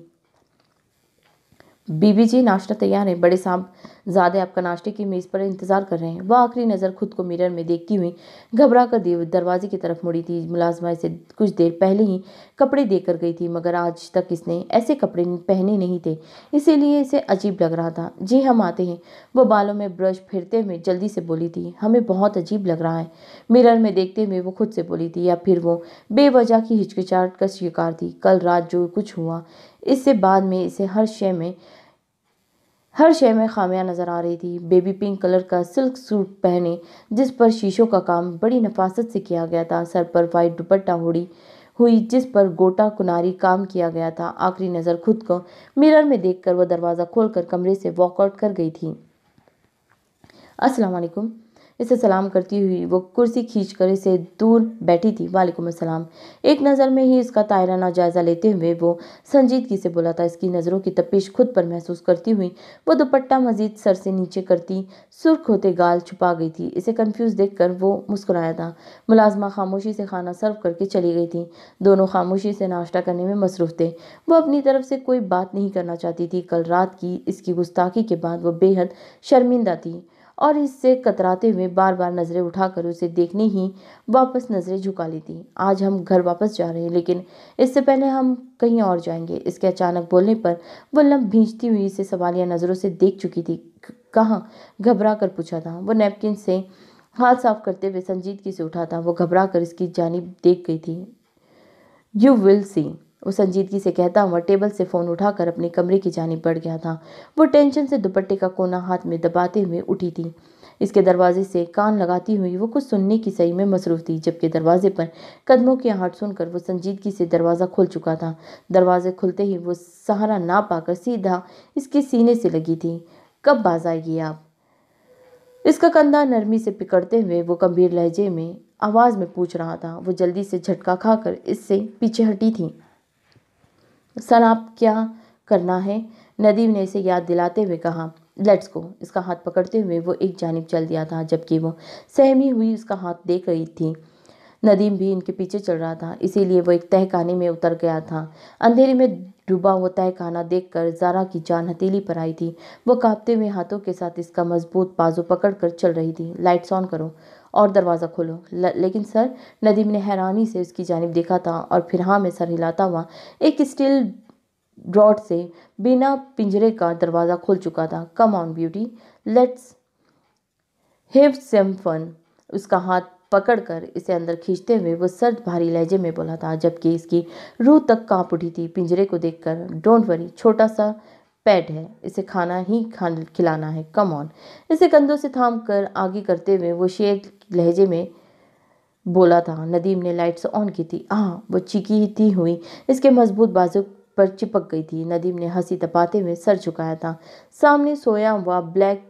बीबी जी नाश्ता तैयार है बड़े साहब ज़्यादा आपका नाश्ते की मेज़ पर इंतज़ार कर रहे हैं वह आखिरी नज़र खुद को मिरर में देखती हुई घबरा कर दरवाजे की तरफ मुड़ी थी मुलाजमा से कुछ देर पहले ही कपड़े देकर गई थी मगर आज तक इसने ऐसे कपड़े पहने नहीं थे इसीलिए इसे अजीब लग रहा था जी हम आते हैं वो बालों में ब्रश फिरते हुए जल्दी से बोली थी हमें बहुत अजीब लग रहा है मिरर में देखते हुए वो खुद से बोली थी या फिर वो बेवजह की हिचकिचाहट का शिकार थी कल रात जो कुछ हुआ इससे बाद में इसे हर शय में हर शय में खामियां नज़र आ रही थी बेबी पिंक कलर का सिल्क सूट पहने जिस पर शीशों का काम बड़ी नफासत से किया गया था सर पर वाइट दुपट्टा होड़ी हुई जिस पर गोटा कुनारी काम किया गया था आखिरी नज़र खुद को मिरर में देखकर वह दरवाज़ा खोलकर कमरे से वॉकआउट कर गई थी असलम इसे सलाम करती हुई वो कुर्सी कर इसे दूर बैठी थी वालेकुम असलम एक नज़र में ही इसका तायराना जायज़ा लेते हुए वो संजीदगी से बोला था इसकी नज़रों की तपिश खुद पर महसूस करती हुई वो दुपट्टा मजीद सर से नीचे करती सुर्ख होते गाल छुपा गई थी इसे कन्फ्यूज़ देख कर वो मुस्कुराया था मुलाजमा खामोशी से खाना सर्व करके चली गई थी दोनों खामोशी से नाश्ता करने में मसरूफ़ थे वो अपनी तरफ से कोई बात नहीं करना चाहती थी कल रात की इसकी गुस्ताखी के बाद वो बेहद शर्मिंदा थी और इससे कतराते हुए बार बार नज़रें उठाकर उसे देखने ही वापस नज़रें झुका ली थी आज हम घर वापस जा रहे हैं लेकिन इससे पहले हम कहीं और जाएंगे इसके अचानक बोलने पर वो लम्ब भींचती हुई इसे सवालिया नज़रों से देख चुकी थी कहाँ घबरा कर पूछा था वो नैपकिन से हाथ साफ करते हुए संजीदगी से उठा था वो घबरा कर इसकी जानब देख गई थी यू विल सी वो संजीदगी से कहता हुआ टेबल से फ़ोन उठाकर अपने कमरे की जानी बढ़ गया था वो टेंशन से दुपट्टे का कोना हाथ में दबाते हुए उठी थी इसके दरवाजे से कान लगाती हुई वो कुछ सुनने की सही में मसरूफ थी जबकि दरवाजे पर कदमों की आहट सुनकर वो संजीदगी से दरवाज़ा खुल चुका था दरवाजे खुलते ही वो सहारा ना पाकर सीधा इसके सीने से लगी थी कब बाज आएगी आप इसका कंधा नरमी से पिकड़ते हुए वो गंभीर लहजे में आवाज़ में पूछ रहा था वो जल्दी से झटका खाकर इससे पीछे हटी थी सर आप क्या करना है नदीम ने इसे याद दिलाते हुए कहा लेट्स गो इसका हाथ पकड़ते हुए वो एक जानब चल दिया था जबकि वो सहमी हुई उसका हाथ देख रही थी नदीम भी इनके पीछे चल रहा था इसीलिए वो एक तहखाने में उतर गया था अंधेरे में डूबा हुआ तहखाना देखकर जारा की जान हथेली पर आई थी वो कांपते हुए हाथों के साथ इसका मजबूत बाजू पकड़ कर चल रही थी लाइट्स ऑन करो और दरवाज़ा खोलो लेकिन सर नदीम ने हैरानी से उसकी जानब देखा था और फिर हाँ मैं सर हिलाता हुआ एक स्टील ड्रॉट से बिना पिंजरे का दरवाज़ा खोल चुका था come on beauty let's have some fun उसका हाथ पकड़कर इसे अंदर खींचते हुए वो सर्द भारी लहजे में बोला था जबकि इसकी रूह तक कांप उठी थी पिंजरे को देखकर डोंट वरी छोटा सा पैड है इसे खाना ही खान खिलाना है कम ऑन इसे कंधों से थाम कर आगे करते हुए वो शेर लहजे में बोला था नदीम ने लाइट्स ऑन की थी हाँ वो थी हुई इसके मजबूत बाजू पर चिपक गई थी नदीम ने हंसी तपाते हुए सर झुकाया था सामने सोया हुआ ब्लैक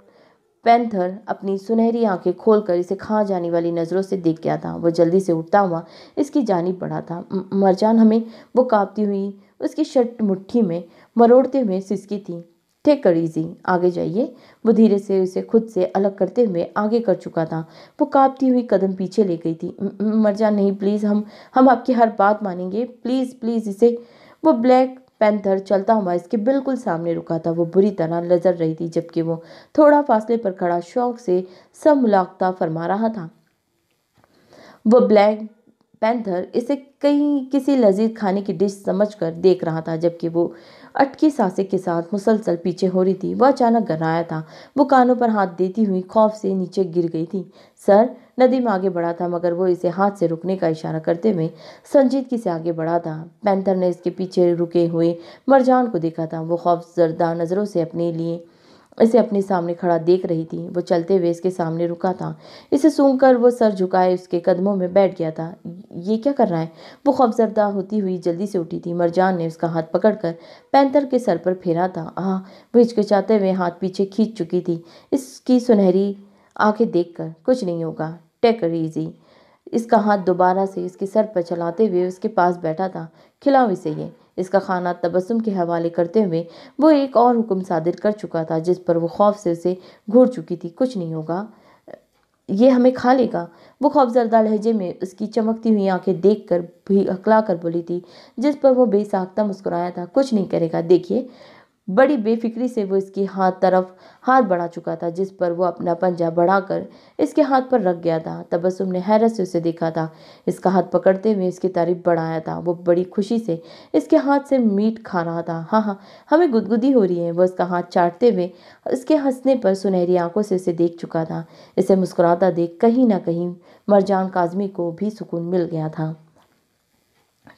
पैंथर अपनी सुनहरी आंखें खोलकर इसे खा जाने वाली नज़रों से देख गया था वो जल्दी से उठता हुआ इसकी जानी पड़ा था मरजान हमें वो कांपती हुई उसकी शर्ट मुट्ठी में मरोड़ते हुए सिसकी थी टेक कर ईजी आगे जाइए वो धीरे से उसे खुद से अलग करते हुए आगे कर चुका था वो कांपती हुई कदम पीछे ले गई थी मरजा नहीं प्लीज़ हम हम आपकी हर बात मानेंगे प्लीज़ प्लीज़ इसे वो ब्लैक पैंथर चलता हुआ इसके बिल्कुल सामने रुका था वो बुरी तरह नजर रही थी जबकि वो थोड़ा फासले पर खड़ा शौक से सब मुलाकता फरमा रहा था वो ब्लैक पैंथर इसे कहीं किसी लजीज खाने की डिश समझकर देख रहा था जबकि वो अटकी सांसें के साथ मुसलसल पीछे हो रही थी वह अचानक गनाया था वो कानों पर हाथ देती हुई खौफ से नीचे गिर गई थी सर नदीम आगे बढ़ा था मगर वो इसे हाथ से रुकने का इशारा करते हुए संजीदगी से आगे बढ़ा था पैंथर ने इसके पीछे रुके हुए मरजान को देखा था वो खौफ जरदा नज़रों से अपने लिए इसे अपने सामने खड़ा देख रही थी वो चलते हुए इसके सामने रुका था इसे सूंघ कर वो सर झुकाए उसके कदमों में बैठ गया था ये क्या कर रहा है वो खौफजदा होती हुई जल्दी से उठी थी मरजान ने उसका हाथ पकड़कर पैंथर के सर पर फेरा था आह वो हिचकिचाते हुए हाथ पीछे खींच चुकी थी इसकी सुनहरी आंखें देखकर कुछ नहीं होगा टेक ईजी इसका हाथ दोबारा से इसके सर पर चलाते हुए उसके पास बैठा था खिलाओ इसे ये इसका खाना तबसम के हवाले करते हुए वो एक और हुक्म सादिर कर चुका था जिस पर वो खौफ से उसे घूर चुकी थी कुछ नहीं होगा ये हमें खा लेगा वो खौफजरदा लहजे में उसकी चमकती हुई आंखें देख कर भी हकला कर बोली थी जिस पर वो बेसाख्ता मुस्कुराया था कुछ नहीं करेगा देखिए बड़ी बेफिक्री से वो इसकी हाथ तरफ हाथ बढ़ा चुका था जिस पर वो अपना पंजा बढ़ाकर इसके हाथ पर रख गया था तबसुम ने हैरत से उसे देखा था इसका हाथ पकड़ते हुए इसकी तारीफ बढ़ाया था वो बड़ी खुशी से इसके हाथ से मीट खा रहा था हाँ हाँ हमें गुदगुदी हो रही है वह इसका हाथ चाटते हुए इसके हंसने पर सुनहरी आंखों से उसे देख चुका था इसे मुस्कुराता देख कहीं ना कहीं मरजान काजमी को भी सुकून मिल गया था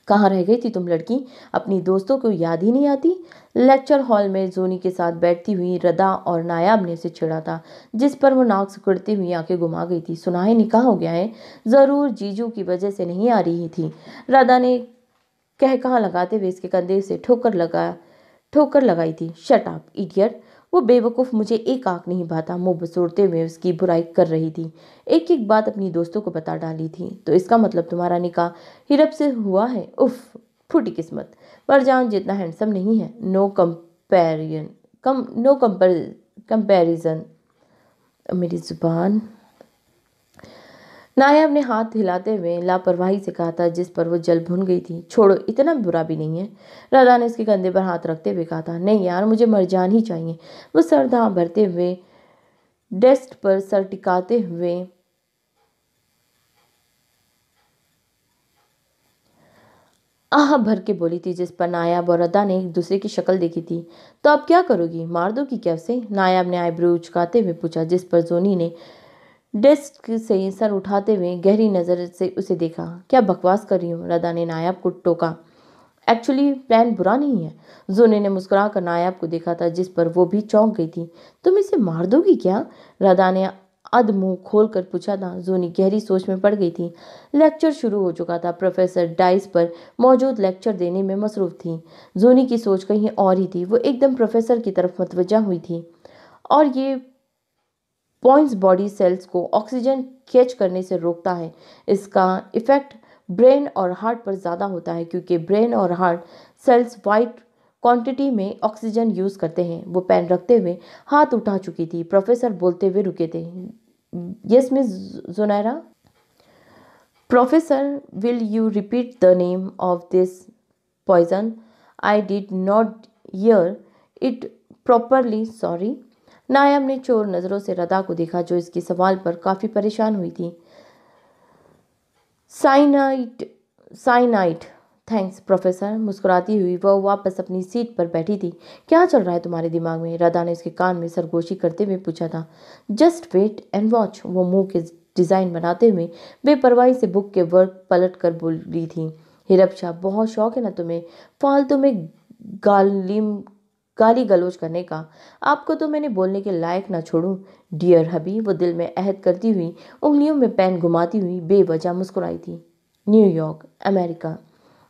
कहाँ रह गई थी तुम लड़की अपनी दोस्तों को याद ही नहीं आती लेक्चर हॉल में जोनी के साथ बैठती हुई रदा और नायाब ने उसे छेड़ा था जिस पर वो नाक सिकुड़ती हुई आंखें घुमा गई थी सुना है निकाह हो गया है ज़रूर जीजू की वजह से नहीं आ रही थी रदा ने कह कहाँ लगाते हुए इसके कंधे से ठोकर लगा ठोकर लगाई थी शट आप इडियट वो बेवकूफ़ मुझे एक आंख नहीं भाता मुंह बसोड़ते हुए उसकी बुराई कर रही थी एक एक बात अपनी दोस्तों को बता डाली थी तो इसका मतलब तुम्हारा निकाह हिरप से हुआ है उफ फूटी किस्मत जान जितना हैंडसम नहीं है no comparison come no compare comparison मेरी ज़ुबान नायाब ने हाथ हिलाते हुए लापरवाही से कहा था जिस पर वो जल भुन गई थी छोड़ो इतना बुरा भी नहीं है राधा ने उसके कंधे पर हाथ रखते हुए कहा था नहीं यार मुझे मर जान ही चाहिए वो सरदा भरते हुए डेस्क पर सर टिकाते हुए आह भर के बोली थी जिस पर नायाब और अदा ने एक दूसरे की शक्ल देखी थी तो आप क्या करोगी मार दोगी क्या उसे नायाब ने आईब्रो उचकाते हुए पूछा जिस पर जोनी ने डेस्क से सर उठाते हुए गहरी नज़र से उसे देखा क्या बकवास कर रही हूँ रदा ने नायाब को टोका एक्चुअली प्लान बुरा नहीं है जोने ने मुस्कुरा कर नायाब को देखा था जिस पर वो भी चौंक गई थी तुम इसे मार दोगी क्या रदा ने अध मुंह खोल कर पूछा था हाँ, जोनी गहरी सोच में पड़ गई थी लेक्चर शुरू हो चुका था प्रोफेसर डाइस पर मौजूद लेक्चर देने में मसरूफ थी जोनी की सोच कहीं और ही थी वो एकदम प्रोफेसर की तरफ मतवजा हुई थी और ये पॉइंट्स बॉडी सेल्स को ऑक्सीजन कैच करने से रोकता है इसका इफ़ेक्ट ब्रेन और हार्ट पर ज़्यादा होता है क्योंकि ब्रेन और हार्ट सेल्स वाइट क्वांटिटी में ऑक्सीजन यूज़ करते हैं वो पेन रखते हुए हाथ उठा चुकी थी प्रोफेसर बोलते हुए रुके थे yes miss Zonaira professor will you repeat the name of this poison I did not hear it properly sorry Nayab ने चोर नज़रों से रदा को देखा जो इसके सवाल पर काफ़ी परेशान हुई थी साइनाइट साइनाइट थैंक्स प्रोफेसर मुस्कुराती हुई वह वापस अपनी सीट पर बैठी थी क्या चल रहा है तुम्हारे दिमाग में राधा ने उसके कान में सरगोशी करते हुए पूछा था जस्ट वेट एंड वॉच वो मुंह के डिज़ाइन बनाते हुए बेपरवाही से बुक के वर्क पलट कर बोल रही थी हिरब शाह बहुत शौक है ना तुम्हें फालतू में गालिम गाली गलोच करने का आपको तो मैंने बोलने के लायक ना छोड़ूं डियर हबी वो दिल में अहद करती हुई उंगलियों में पेन घुमाती हुई बेवजह मुस्कुराई थी न्यूयॉर्क अमेरिका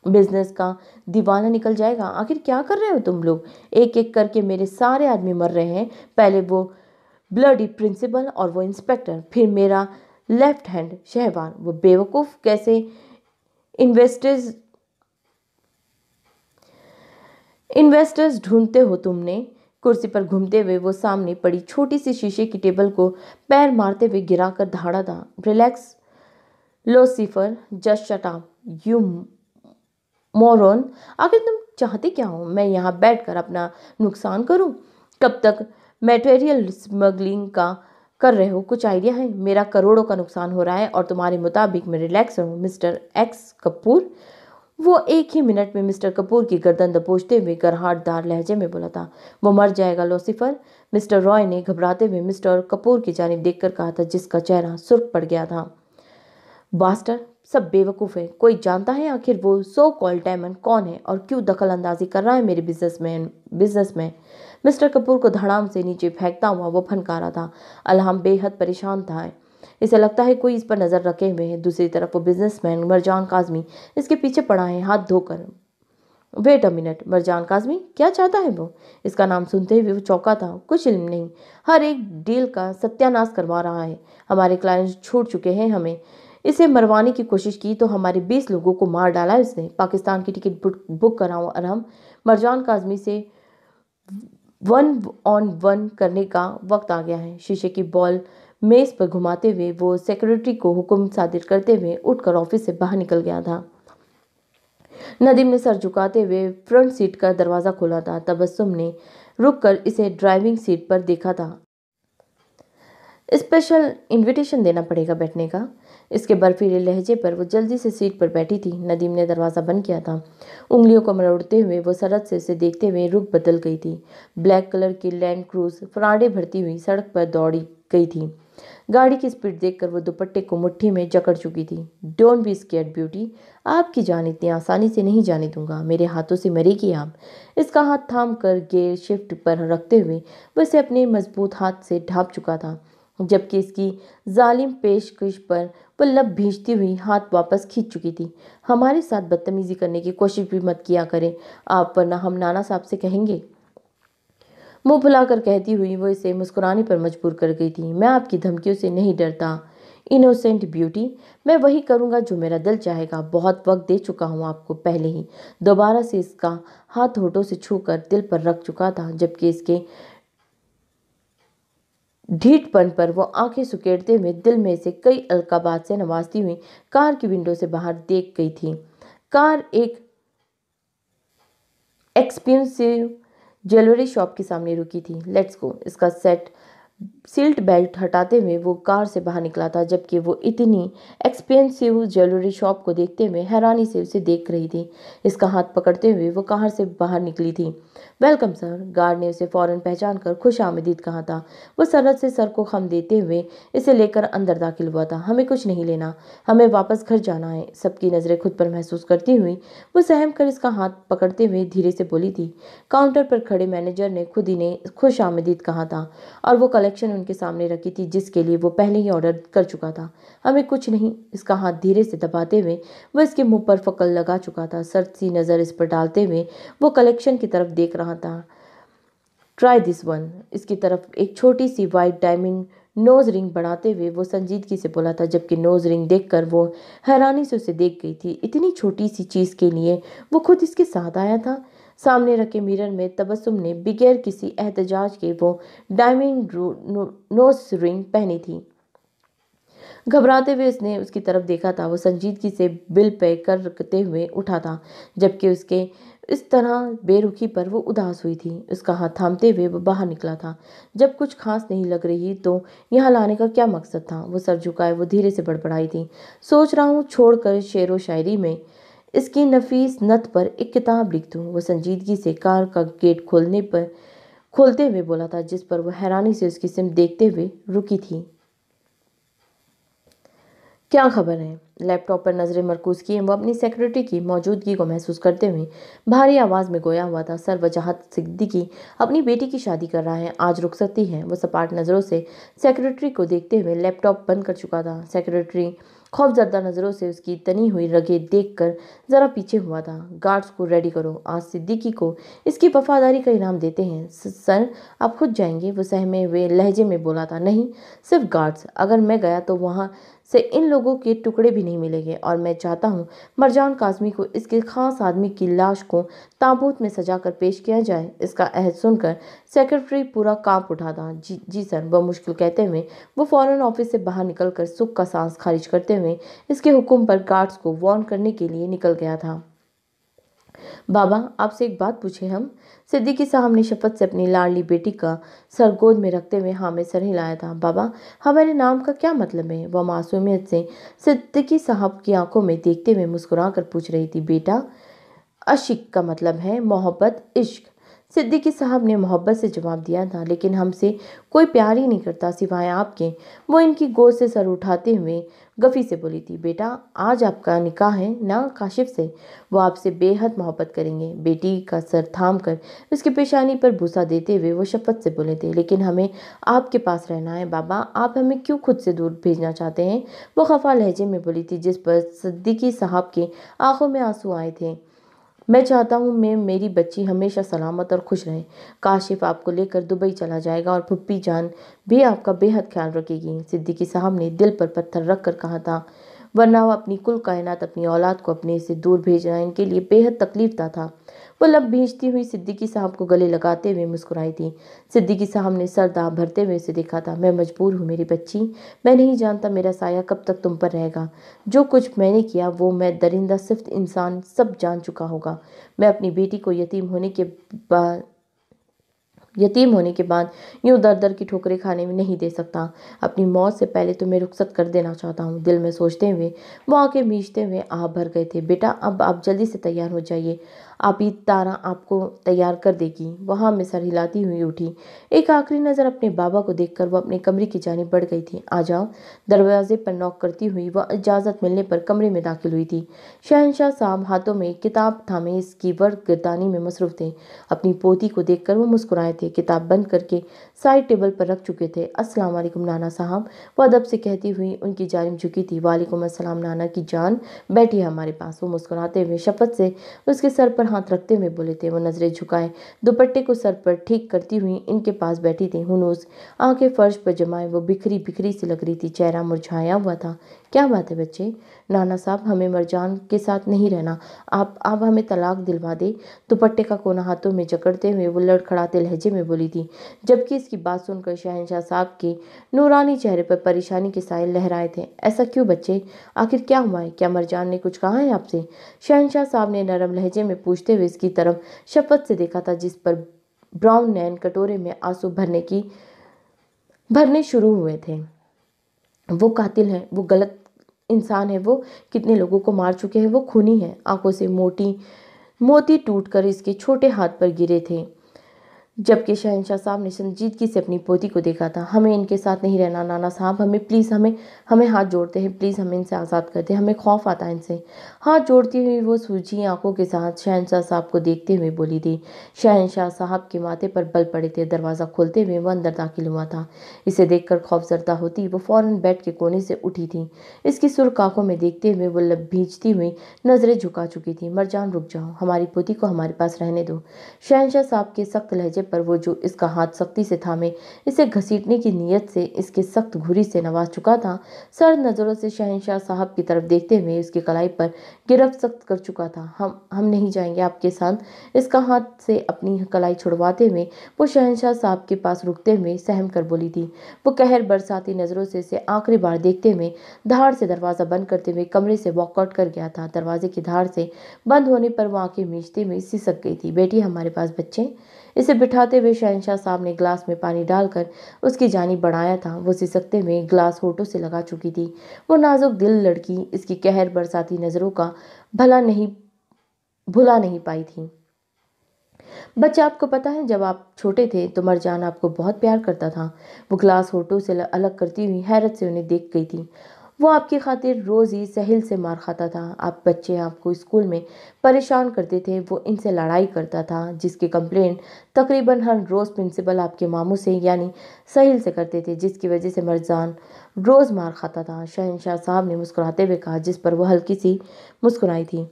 बिजनेस का दीवाना निकल जाएगा आखिर क्या कर रहे हो तुम लोग एक एक करके मेरे सारे आदमी मर रहे हैं पहले वो ब्लडी प्रिंसिपल और वो इंस्पेक्टर फिर मेरा लेफ्ट हैंड शहबान वो बेवकूफ़ कैसे इन्वेस्टर्स इन्वेस्टर्स ढूंढते हो तुमने कुर्सी पर घूमते हुए वो सामने पड़ी छोटी सी शीशे की टेबल को पैर मारते हुए गिराकर धाड़ा था relax Lucifer just shut up you moron आखिर तुम चाहते क्या हो मैं यहाँ बैठ कर अपना नुकसान करूँ कब तक मटेरियल स्मगलिंग का कर रहे हो कुछ आइडिया है मेरा करोड़ों का नुकसान हो रहा है और तुम्हारे मुताबिक मैं रिलैक्स रहूँ मिस्टर एक्स कपूर वो एक ही मिनट में मिस्टर कपूर की गर्दन दबोचते हुए गरहाटदार लहजे में बोला था वो मर जाएगा लोसिफर मिस्टर रॉय ने घबराते हुए मिस्टर कपूर की जानब देख कहा था जिसका चेहरा सुर्ख पड़ गया था बास्टर सब बेवकूफ़ है कोई जानता है आखिर वो सो कॉल डायमंड कौन है और क्यों दखल अंदाजी कर रहा है मेरे बिजनेस में बिजनेस में मिस्टर कपूर को धड़ाम से नीचे फेंकता हुआ वो फनकारा था अलहम बेहद परेशान था इसे लगता है कोई इस पर नज़र रखे हुए हैं दूसरी तरफ वो बिजनेसमैन मरजान काजमी इसके पीछे पड़ा है हाथ धोकर wait a minute Marjan Kazmi क्या चाहता है वो इसका नाम सुनते ही वो चौंका था कुछ इल्म नहीं हर एक डील का सत्यानाश करवा रहा है हमारे क्लाइंट छूट चुके हैं हमें इसे मरवाने की कोशिश की तो हमारे बीस लोगों को मार डाला इसने पाकिस्तान की टिकट बुक कराओ और हम मरजान काजमी से वन ऑन वन करने का वक्त आ गया है शीशे की बॉल मेज़ पर घुमाते हुए वो सेक्रेटरी को हुक्म सादिर करते हुए उठकर ऑफिस से बाहर निकल गया था नदीम ने सर झुकाते हुए फ्रंट सीट का दरवाज़ा खोला था तबस्सुम ने रुककर इसे ड्राइविंग सीट पर देखा था स्पेशल इनविटेशन देना पड़ेगा बैठने का इसके बर्फीले लहजे पर वो जल्दी से सीट पर बैठी थी नदीम ने दरवाज़ा बंद किया था उंगलियों को मरोड़ते हुए वो सरद से उसे देखते हुए रुख बदल गई थी ब्लैक कलर की लैंड क्रूज फराडे भरती हुई सड़क पर दौड़ी गई थी गाड़ी की स्पीड देखकर वो दुपट्टे को मुट्ठी में जकड़ चुकी थी डोंट बी स्केट ब्यूटी आपकी जान इतनी आसानी से नहीं जाने दूंगा मेरे हाथों से मरेगी आप इसका हाथ थाम कर गेयर शिफ्ट पर रखते हुए वह इसे अपने मजबूत हाथ से ढाप चुका था जबकि इसकी जालिम पेशकश पर पल्लब भीजती हुई हाथ वापस खींच चुकी थी हमारे साथ बदतमीजी करने की कोशिश भी मत किया करें आप वरना हम नाना साहब से कहेंगे मुंह फुलाकर कहती हुई वो इसे मुस्कुराने पर मजबूर कर गई थी मैं आपकी धमकियों से नहीं डरता इनोसेंट ब्यूटी मैं वही करूंगा जो मेरा दिल चाहेगा बहुत वक्त दे चुका हूं आपको पहले ही दोबारा से इसका हाथ होठों से छूकर दिल पर रख चुका था जबकि इसके ढीठपन पर वो आंखें सुकेड़ते हुए दिल में से कई अलकाबाद से नवाजती हुई कार की विंडो से बाहर देख गई थी कार एक एक्सपेंसिव ज्वेलरी शॉप के सामने रुकी थी लेट्स गो इसका सेट सीट बेल्ट हटाते हुए वो कार से बाहर निकला था जबकि वो इतनी एक्सपेंसिव ज्वेलरी शॉप को देखते हुए हैरानी से उसे देख रही थी इसका हाथ पकड़ते हुए वो कार से बाहर निकली थी वेलकम सर गार्ड ने उसे फ़ौरन पहचान कर खुश आमदीद कहा था वो सरहद से सर को खम देते हुए इसे लेकर अंदर दाखिल हुआ था हमें कुछ नहीं लेना हमें वापस घर जाना है सबकी नज़रें खुद पर महसूस करती हुई वो सहम कर इसका हाथ पकड़ते हुए धीरे से बोली थी काउंटर पर खड़े मैनेजर ने खुद ही ने खुश आमदीद कहा था और वो कलेक्ट कलेक्शन उनके सामने रखी थी जिसके लिए वो पहले ही ऑर्डर कर चुका था हमें कुछ नहीं इसका हाथ धीरे से दबाते हुए वह इसके मुंह पर फकल लगा चुका था सर्द सी नज़र इस पर डालते हुए वो कलेक्शन की तरफ देख रहा था ट्राई दिस वन इसकी तरफ एक छोटी सी वाइट डायमंड नोज रिंग बनाते हुए वो संजीदगी से बोला था जबकि नोज रिंग देखकर वो हैरानी से उसे देख गई थी इतनी छोटी सी चीज़ के लिए वो खुद इसके साथ आया था सामने रखे मिरर में तबसुम ने बगैर किसी एहतजाज के वो डायमंड नोस रिंग पहनी थी घबराते हुए उसने उसकी तरफ देखा था वो संजीदगी से बिल पे कर रखते हुए उठा था जबकि उसके इस तरह बेरुखी पर वो उदास हुई थी उसका हाथ थामते हुए वो बाहर निकला था जब कुछ खास नहीं लग रही तो यहाँ लाने का क्या मकसद था वो सर झुकाए वो धीरे से बड़बड़ाई थी सोच रहा हूँ छोड़कर शेर व शायरी में इसकी नफीस नत पर एक किताब लिख दूँ वह संजीदगी से कार का गेट खोलने पर खोलते हुए बोला था जिस पर वह हैरानी से उसकी सिम देखते हुए रुकी थी क्या खबर है लैपटॉप पर नजरें मरकूज किए वह अपनी सेक्रेटरी की मौजूदगी को महसूस करते हुए भारी आवाज़ में गोया हुआ था सर वजाहत सिद्दीकी अपनी बेटी की शादी कर रहा है आज रुक सकती है वह सपाट नज़रों से सेक्रेटरी को देखते हुए लैपटॉप बंद कर चुका था सेक्रेटरी खौफजदा नज़रों से उसकी तनी हुई देख देखकर ज़रा पीछे हुआ था गार्ड्स को रेडी करो आज सिद्दीकी को इसकी वफादारी का इनाम देते हैं सर आप खुद जाएंगे वो सहमे हुए लहजे में बोला था नहीं सिर्फ गार्ड्स अगर मैं गया तो वहाँ से इन लोगों के टुकड़े भी नहीं मिलेंगे और मैं चाहता हूँ मरजान काजमी को इसके खास आदमी की लाश को ताबूत में सजा कर पेश किया जाए इसका अहद सुनकर सेक्रेटरी पूरा कांप उठा था जी जी सर वह मुश्किल कहते हुए वो फ़ौरन ऑफिस से बाहर निकल कर सुख का सांस खारिज करते हुए इसके हुक्म पर गार्ड्स को वार्न करने के लिए निकल गया था बाबा आपसे एक बात पूछे हम सिद्दीकी साहब ने शपथ से अपनी लाडली बेटी का सर गोद में रखते हुए हाँ में सर हिलाया था बाबा हमारे नाम का क्या मतलब है वह मासूमियत से सिद्दीकी साहब की आंखों में देखते हुए मुस्कुरा कर पूछ रही थी बेटा अशिक का मतलब है मोहब्बत इश्क सिद्दीकी साहब ने मोहब्बत से जवाब दिया था लेकिन हमसे कोई प्यार ही नहीं करता सिवाय आपके वो इनकी गोद से सर उठाते हुए गफ़ी से बोली थी बेटा आज आपका निकाह है ना काशिफ से वो आपसे बेहद मोहब्बत करेंगे बेटी का सर थाम कर उसकी पेशानी पर भूसा देते हुए वो शपथ से बोले थे लेकिन हमें आपके पास रहना है बाबा आप हमें क्यों खुद से दूर भेजना चाहते हैं वो खफा लहजे में बोली थी जिस पर सद्दीकी साहब के आँखों में आंसू आए थे मैं चाहता हूँ मैं मेरी बच्ची हमेशा सलामत और खुश रहे काशिफ आपको लेकर दुबई चला जाएगा और पुप्पी जान भी आपका बेहद ख्याल रखेगी सिद्दीकी साहब ने दिल पर पत्थर रख कर कहा था वरना वह अपनी कुल कायनात अपनी औलाद को अपने से दूर भेजना इनके लिए बेहद तकलीफ था पलक भींचती हुई सिद्दीकी साहब को गले लगाते हुए मुस्कुराई थी सिद्दीकी साहब ने सर दाब भरते हुए उसे देखा था मैं मजबूर हूँ मेरी बच्ची मैं नहीं जानता मेरा साया कब तक तुम पर रहेगा जो कुछ मैंने किया वो मैं दरिंदा सिफ्त इंसान सब जान चुका होगा मैं अपनी बेटी को यतीम होने के बाद यतीम होने के बाद यूँ दर दर की ठोकरें खाने में नहीं दे सकता अपनी मौत से पहले तो मैं रुख्सत कर देना चाहता हूँ दिल में सोचते हुए वो आके मीचते हुए आ भर गए थे बेटा अब आप जल्दी से तैयार हो जाइए आबी तारा आपको तैयार कर देगी वहाँ मैं सर हिलाती हुई उठी एक आखिरी नज़र अपने बाबा को देखकर वह अपने कमरे की जानी बढ़ गई थी आ जाओ दरवाजे पर नॉक करती हुई वह इजाज़त मिलने पर कमरे में दाखिल हुई थी शहनशाह साहब हाथों में किताब थामे इसकी वर्ग गिरदानी में मसरूफ़ थे अपनी पोती को देख वो मुस्कुराए थे किताब बंद करके साइड टेबल पर रख चुके थे अस्सलाम वालेकुम नाना साहब वो अदब से कहती हुई उनकी जानब झुकी थी वालेकुम अस्सलाम नाना की जान बैठी है हमारे पास वो मुस्कुराते हुए शपथ से उसके सर पर हाथ रखते हुए बोले थे वो नज़रें झुकाए दुपट्टे को सर पर ठीक करती हुई इनके पास बैठी थी हनूस आँखें फर्श पर जमाए वो बिखरी बिखरी सी लग रही थी चेहरा मुरझाया हुआ था क्या बात है बच्चे नाना साहब हमें मरजान के साथ नहीं रहना आप आप हमें तलाक दिलवा दे दुपट्टे का कोना हाथों में जकड़ते हुए वो लड़खड़ाते लहजे में बोली थी जबकि इसकी बात सुनकर शहनशाह साहब के नूरानी चेहरे पर परेशानी के साय लहराए थे ऐसा क्यों बच्चे आखिर क्या हुआ है क्या मरजान ने कुछ कहा है आपसे शहनशाह साहब ने नरम लहजे में पूछते हुए इसकी तरफ शपथ से देखा था जिस पर ब्राउन नैन कटोरे में आंसू भरने की भरने शुरू हुए थे वो कातिल हैं वो गलत इंसान है वो कितने लोगों को मार चुके हैं वो खूनी है आंखों से मोटी मोती टूटकर इसके छोटे हाथ पर गिरे थे जबकि शहनशाह साहब ने संजीदगी की से अपनी पोती को देखा था हमें इनके साथ नहीं रहना नाना साहब हमें प्लीज़ हमें हमें हाथ जोड़ते हैं प्लीज़ हमें इनसे आज़ाद कर दें हमें खौफ आता है इनसे हाथ जोड़ती हुई वो सूझी आंखों के साथ शहनशाह साहब को देखते हुए बोली थी शहनशाह साहब के माथे पर बल पड़े थे दरवाज़ा खोलते हुए वह अंदर दाखिल हुआ था इसे देखकर जरदा होती वो फ़ौर बेड के कोने से उठी थी इसकी सुर्ख आंखों में देखते हुए वो लब भीजती हुई नज़रें झुका चुकी थी मरजान रुक जाओ हमारी पोती को हमारे पास रहने दो शहनशाह साहब के सख्त लहजे पर वो जो इसका हाथ सख्ती से थामे इसे घसीटने की नीयत से इसके सख्त घुरी से नवाज चुका था सर नज़रों से शहनशाह साहब की तरफ देखते हुए उसकी कलाई पर गिरफ्त सख्त कर चुका था हम हम नहीं जाएंगे आपके साथ इसका हाथ से अपनी कलाई छुड़वाते हुए वो शहनशाह साहब के पास रुकते हुए सहम कर बोली थी वो कहर बरसाती नज़रों से इसे आखिरी बार देखते हुए धार से दरवाज़ा बंद करते हुए कमरे से वॉकआउट कर गया था दरवाजे की धार से बंद होने पर वो आंखें मीचते हुए सिसक गई थी बेटी हमारे पास बच्चे इसे बिठाते हुए शहनशाह साहब ने गिलास में पानी डालकर उसकी जानी बढ़ाया था वो सिसकते हुए गिलास होठों से लगा चुकी थी वो नाजुक दिल लड़की इसकी कहर बरसाती नज़रों का भला नहीं भुला नहीं पाई थी बच्चा आपको पता है जब आप छोटे थे तो मरजान आपको बहुत प्यार करता था वो ग्लास होठों से अलग करती हुई हैरत से उन्हें देख गई थी वो आपकी खातिर रोज़ ही सहेल से मार खाता था आप बच्चे आपको स्कूल में परेशान करते थे वो इनसे लड़ाई करता था जिसकी कंप्लेन तकरीबन हर रोज़ प्रिंसिपल आपके मामू से यानी सहेल से करते थे जिसकी वजह से मरजान रोज़ मार खाता था शहनशाह साहब ने मुस्कुराते हुए कहा जिस पर वह हल्की सी मुस्कुराई थी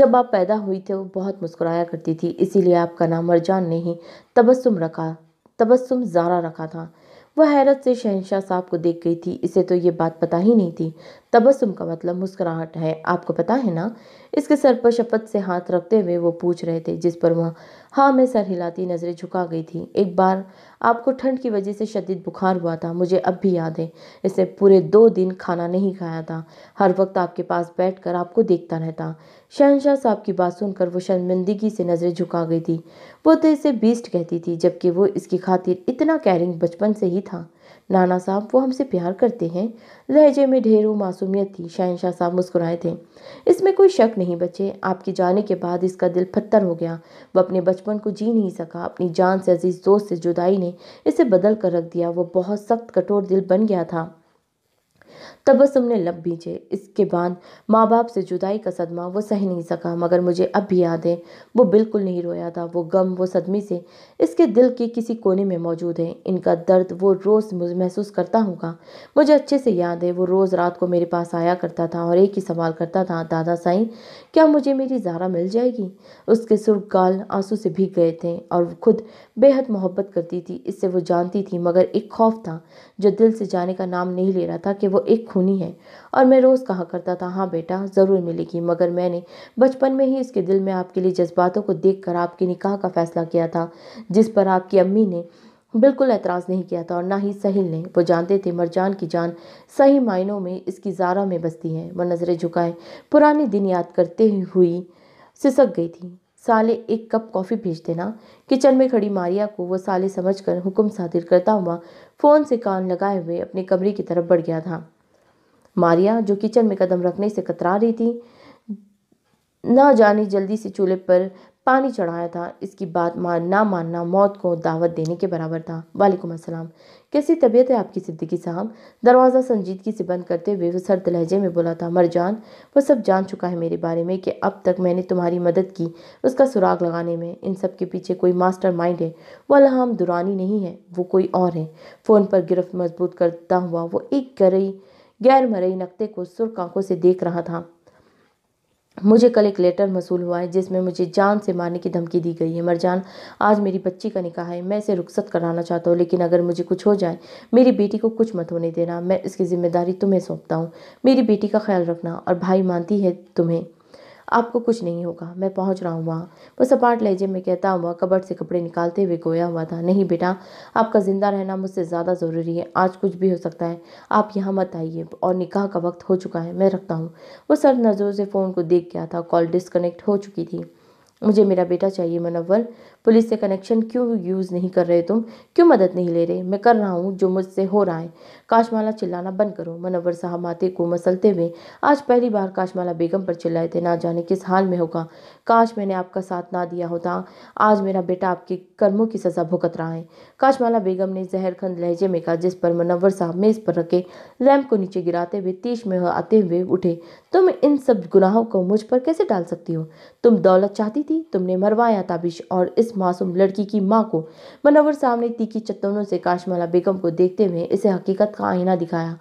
जब आप पैदा हुई थे वो बहुत मुस्कुराया करती थी इसीलिए आपका नाम मरजान ने ही तबस्म रखा तबसम जारा रखा था वह हैरत से शहनशाह साहब को देख गई थी इसे तो ये बात पता ही नहीं थी तबस्सुम का मतलब मुस्कुराहट है आपको पता है ना इसके सर पर शपथ से हाथ रखते हुए वो पूछ रहे थे जिस पर वह हाँ मैं सर हिलाती नज़रें झुका गई थी एक बार आपको ठंड की वजह से शदीद बुखार हुआ था मुझे अब भी याद है इसने पूरे दो दिन खाना नहीं खाया था हर वक्त आपके पास बैठ कर आपको देखता रहता शहनशाह साहब की बात सुनकर वो शर्मिंदगी से नज़रें झुका गई थी वो तो इसे बीस्ट कहती थी जबकि वो इसकी खातिर इतना कैरिंग बचपन से ही था नाना साहब वो हमसे प्यार करते हैं लहजे में ढेरों मासूमियत थी शहनशाह साहब मुस्कुराए थे इसमें कोई शक नहीं बचे आपके जाने के बाद इसका दिल पत्थर हो गया वह अपने बचपन को जी नहीं सका अपनी जान से अजीज़ दोस्त से जुदाई ने इसे बदल कर रख दिया वो बहुत सख्त कठोर दिल बन गया था तबस ने लब भीजे इसके बाद माँ बाप से जुदाई का सदमा वो सह नहीं सका मगर मुझे अब भी याद है वो बिल्कुल नहीं रोया था वो गम वो सदमे से इसके दिल के किसी कोने में मौजूद है इनका दर्द वो रोज़ महसूस करता होगा मुझे अच्छे से याद है वो रोज़ रात को मेरे पास आया करता था और एक ही सवाल करता था दादा साई क्या मुझे मेरी ज़ारा मिल जाएगी उसके सुर गाल आंसू से भीग गए थे और वो खुद बेहद मोहब्बत करती थी इससे वो जानती थी मगर एक खौफ था जो दिल से जाने का नाम नहीं ले रहा था कि वो एक खूनी है और मैं रोज़ कहा करता था हाँ बेटा ज़रूर मिलेगी मगर मैंने बचपन में ही इसके दिल में आपके लिए जज्बातों को देख कर आपके निकाह का फ़ैसला किया था जिस पर आपकी अम्मी ने बिल्कुल एतराज़ नहीं किया था और ना ही सहील ने वो जानते थे मरजान की जान सही मायनों में इसकी जारा में बसती है वह नज़रें झुकाए पुराने दिन याद करते हुई सिसक गई थी साले एक कप कॉफ़ी भेज देना किचन में खड़ी मारिया को वो साले समझकर हुक्म सादिर करता हुआ फ़ोन से कान लगाए हुए अपने कमरे की तरफ बढ़ गया था मारिया जो किचन में कदम रखने से कतरा रही थी ना जाने जल्दी से चूल्हे पर पानी चढ़ाया था इसकी बात ना मानना मौत को दावत देने के बराबर था वालेकुम अस्सलाम कैसी तबीयत है आपकी सिद्दीकी साहब दरवाज़ा संजीदगी से बंद करते हुए वो सर्द लहजे में बोला था मरजान वो सब जान चुका है मेरे बारे में कि अब तक मैंने तुम्हारी मदद की उसका सुराग लगाने में इन सब के पीछे कोई मास्टर माइंड है वह हम दुरानी नहीं है वो कोई और है फ़ोन पर गिरफ्त मजबूत करता हुआ वो एक गरई गैर मरई नकते को सुरख आंखों से देख रहा था मुझे कल एक लेटर मसूल हुआ है जिसमें मुझे जान से मारने की धमकी दी गई है मरजान आज मेरी बच्ची का निकाह है मैं इसे रुखसत कराना चाहता हूँ लेकिन अगर मुझे कुछ हो जाए मेरी बेटी को कुछ मत होने देना मैं इसकी जिम्मेदारी तुम्हें सौंपता हूँ मेरी बेटी का ख्याल रखना और भाई मानती है तुम्हें आपको कुछ नहीं होगा मैं पहुँच रहा हूँ वहाँ वो सपाट लहजे में कहता हुआ कबड़ से कपड़े निकालते हुए गोया हुआ था नहीं बेटा आपका ज़िंदा रहना मुझसे ज़्यादा ज़रूरी है आज कुछ भी हो सकता है आप यहाँ मत आइए और निकाह का वक्त हो चुका है मैं रखता हूँ वो सर नज़रों से फ़ोन को देख गया था कॉल डिस्कनेक्ट हो चुकी थी मुझे मेरा बेटा चाहिए मनवर पुलिस से कनेक्शन क्यों यूज़ नहीं कर रहे तुम क्यों मदद नहीं ले रहे मैं कर रहा हूँ जो मुझसे हो रहा है काशमाला चिल्लाना बंद करो मनवर साहब माथे को मसलते हुए आज पहली बार काशमाला बेगम पर चिल्लाए थे ना जाने किस हाल में होगा काश मैंने आपका साथ ना दिया होता आज मेरा बेटा आपके कर्मों की सज़ा भुगत रहा है काशमाला बेगम ने जहरखंद लहजे में कहा जिस पर मनवर साहब मेज़ पर रखे लैम्प को नीचे गिराते हुए तीस में आते हुए उठे तुम इन सब गुनाहों को मुझ पर कैसे डाल सकती हो तुम दौलत चाहती थी तुमने मरवाया ताबिश और इस मासूम लड़की की मां को मनवर साहब ने तीखी चट्टानों से काशमाला बेगम को देखते हुए इसे हकीकत का आईना दिखाया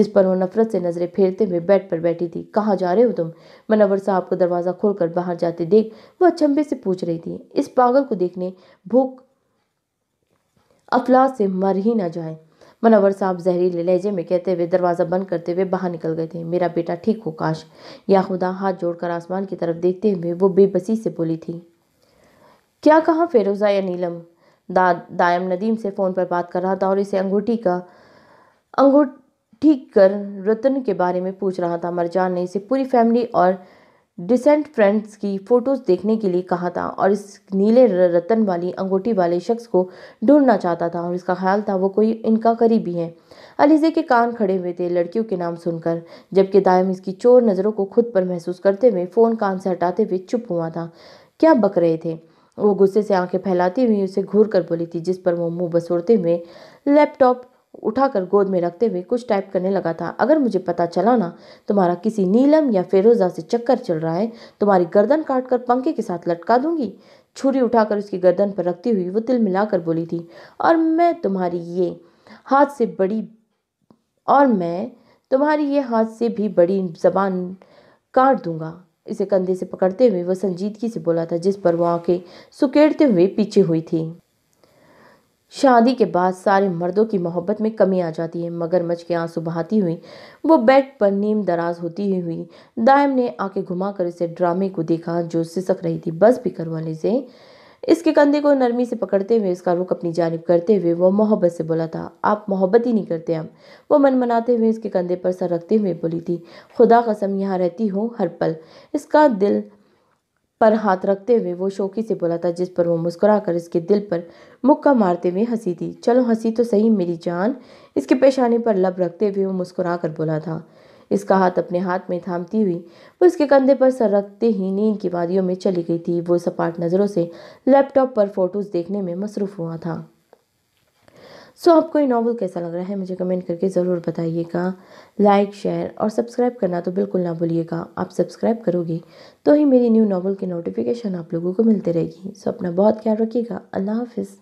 जिस पर वो नफरत से नजरें फेरते हुए बेड पर बैठी थी कहाँ जा रहे हो तुम मनवर साहब को दरवाज़ा खोलकर बाहर जाते देख वह अचंबे से पूछ रही थी इस पागल को देखने भूख अफलास से मर ही ना जाए मनवर साहब जहरीले लहजे में कहते हुए दरवाज़ा बंद करते हुए बाहर निकल गए थे मेरा बेटा ठीक हो काश या खुदा हाथ जोड़कर आसमान की तरफ देखते हुए वो बेबसी से बोली थी क्या कहा फेरोज़ा या नीलम दा, दायम नदीम से फ़ोन पर बात कर रहा था और इसे अंगूठी का अंगूठी कर रतन के बारे में पूछ रहा था मरजान ने इसे पूरी फैमिली और डिसेंट फ्रेंड्स की फ़ोटोज़ देखने के लिए कहा था और इस नीले रतन वाली अंगूठी वाले शख्स को ढूंढना चाहता था और इसका ख्याल था वो कोई इनका करीबी है अलीजे के कान खड़े हुए थे लड़कियों के नाम सुनकर जबकि दायम इसकी चोर नज़रों को खुद पर महसूस करते हुए फ़ोन कान से हटाते हुए चुप हुआ था क्या बक रहे थे वो गुस्से से आंखें फैलाती हुई उसे घूर कर बोली थी जिस पर वो मुंह बसोड़ते हुए लैपटॉप उठाकर गोद में रखते हुए कुछ टाइप करने लगा था अगर मुझे पता चला ना तुम्हारा किसी नीलम या फेरोजा से चक्कर चल रहा है तुम्हारी गर्दन काट कर पंखे के साथ लटका दूंगी छुरी उठाकर उसकी गर्दन पर रखती हुई वो तिल मिलाकर बोली थी और मैं तुम्हारी ये हाथ से बड़ी और मैं तुम्हारी ये हाथ से भी बड़ी जबान काट दूंगा इसे कंधे से पकड़ते हुए वह संजीदगी से बोला था जिस पर वह आंखें सुकेड़ते हुए पीछे हुई थी शादी के बाद सारे मर्दों की मोहब्बत में कमी आ जाती है मगरमच्छ के आंसू बहाती हुई वो बेड पर नीम दराज होती हुई हुई दायम ने आंखें घुमाकर इसे ड्रामे को देखा जो सिसक रही थी बस भी करवाने से इसके कंधे को नरमी से पकड़ते हुए इसका रुख अपनी जानब करते हुए वो मोहब्बत से बोला था आप मोहब्बत ही नहीं करते हम वो मन मनाते हुए इसके कंधे पर सर रखते हुए बोली थी खुदा कसम यहाँ रहती हूँ हर पल इसका दिल पर हाथ रखते हुए वो शौकी से बोला था जिस पर वो मुस्कुरा कर इसके दिल पर मुक्का मारते हुए हंसी थी चलो हंसी तो सही मेरी जान इसके पेशानी पर लब रखते हुए वो मुस्कुरा कर बोला था इसका हाथ अपने हाथ में थामती हुई वो इसके कंधे पर सर रखते ही नींद की वादियों में चली गई थी वो सपाट नज़रों से लैपटॉप पर फोटोज़ देखने में मसरूफ़ हुआ था सो आपको ये नावल कैसा लग रहा है मुझे कमेंट करके ज़रूर बताइएगा लाइक शेयर और सब्सक्राइब करना तो बिल्कुल ना भूलिएगा आप सब्सक्राइब करोगे तो ही मेरी न्यू नावल की नोटिफिकेशन आप लोगों को मिलती रहेगी सो अपना बहुत ख्याल रखिएगा अल्लाह हाफिज़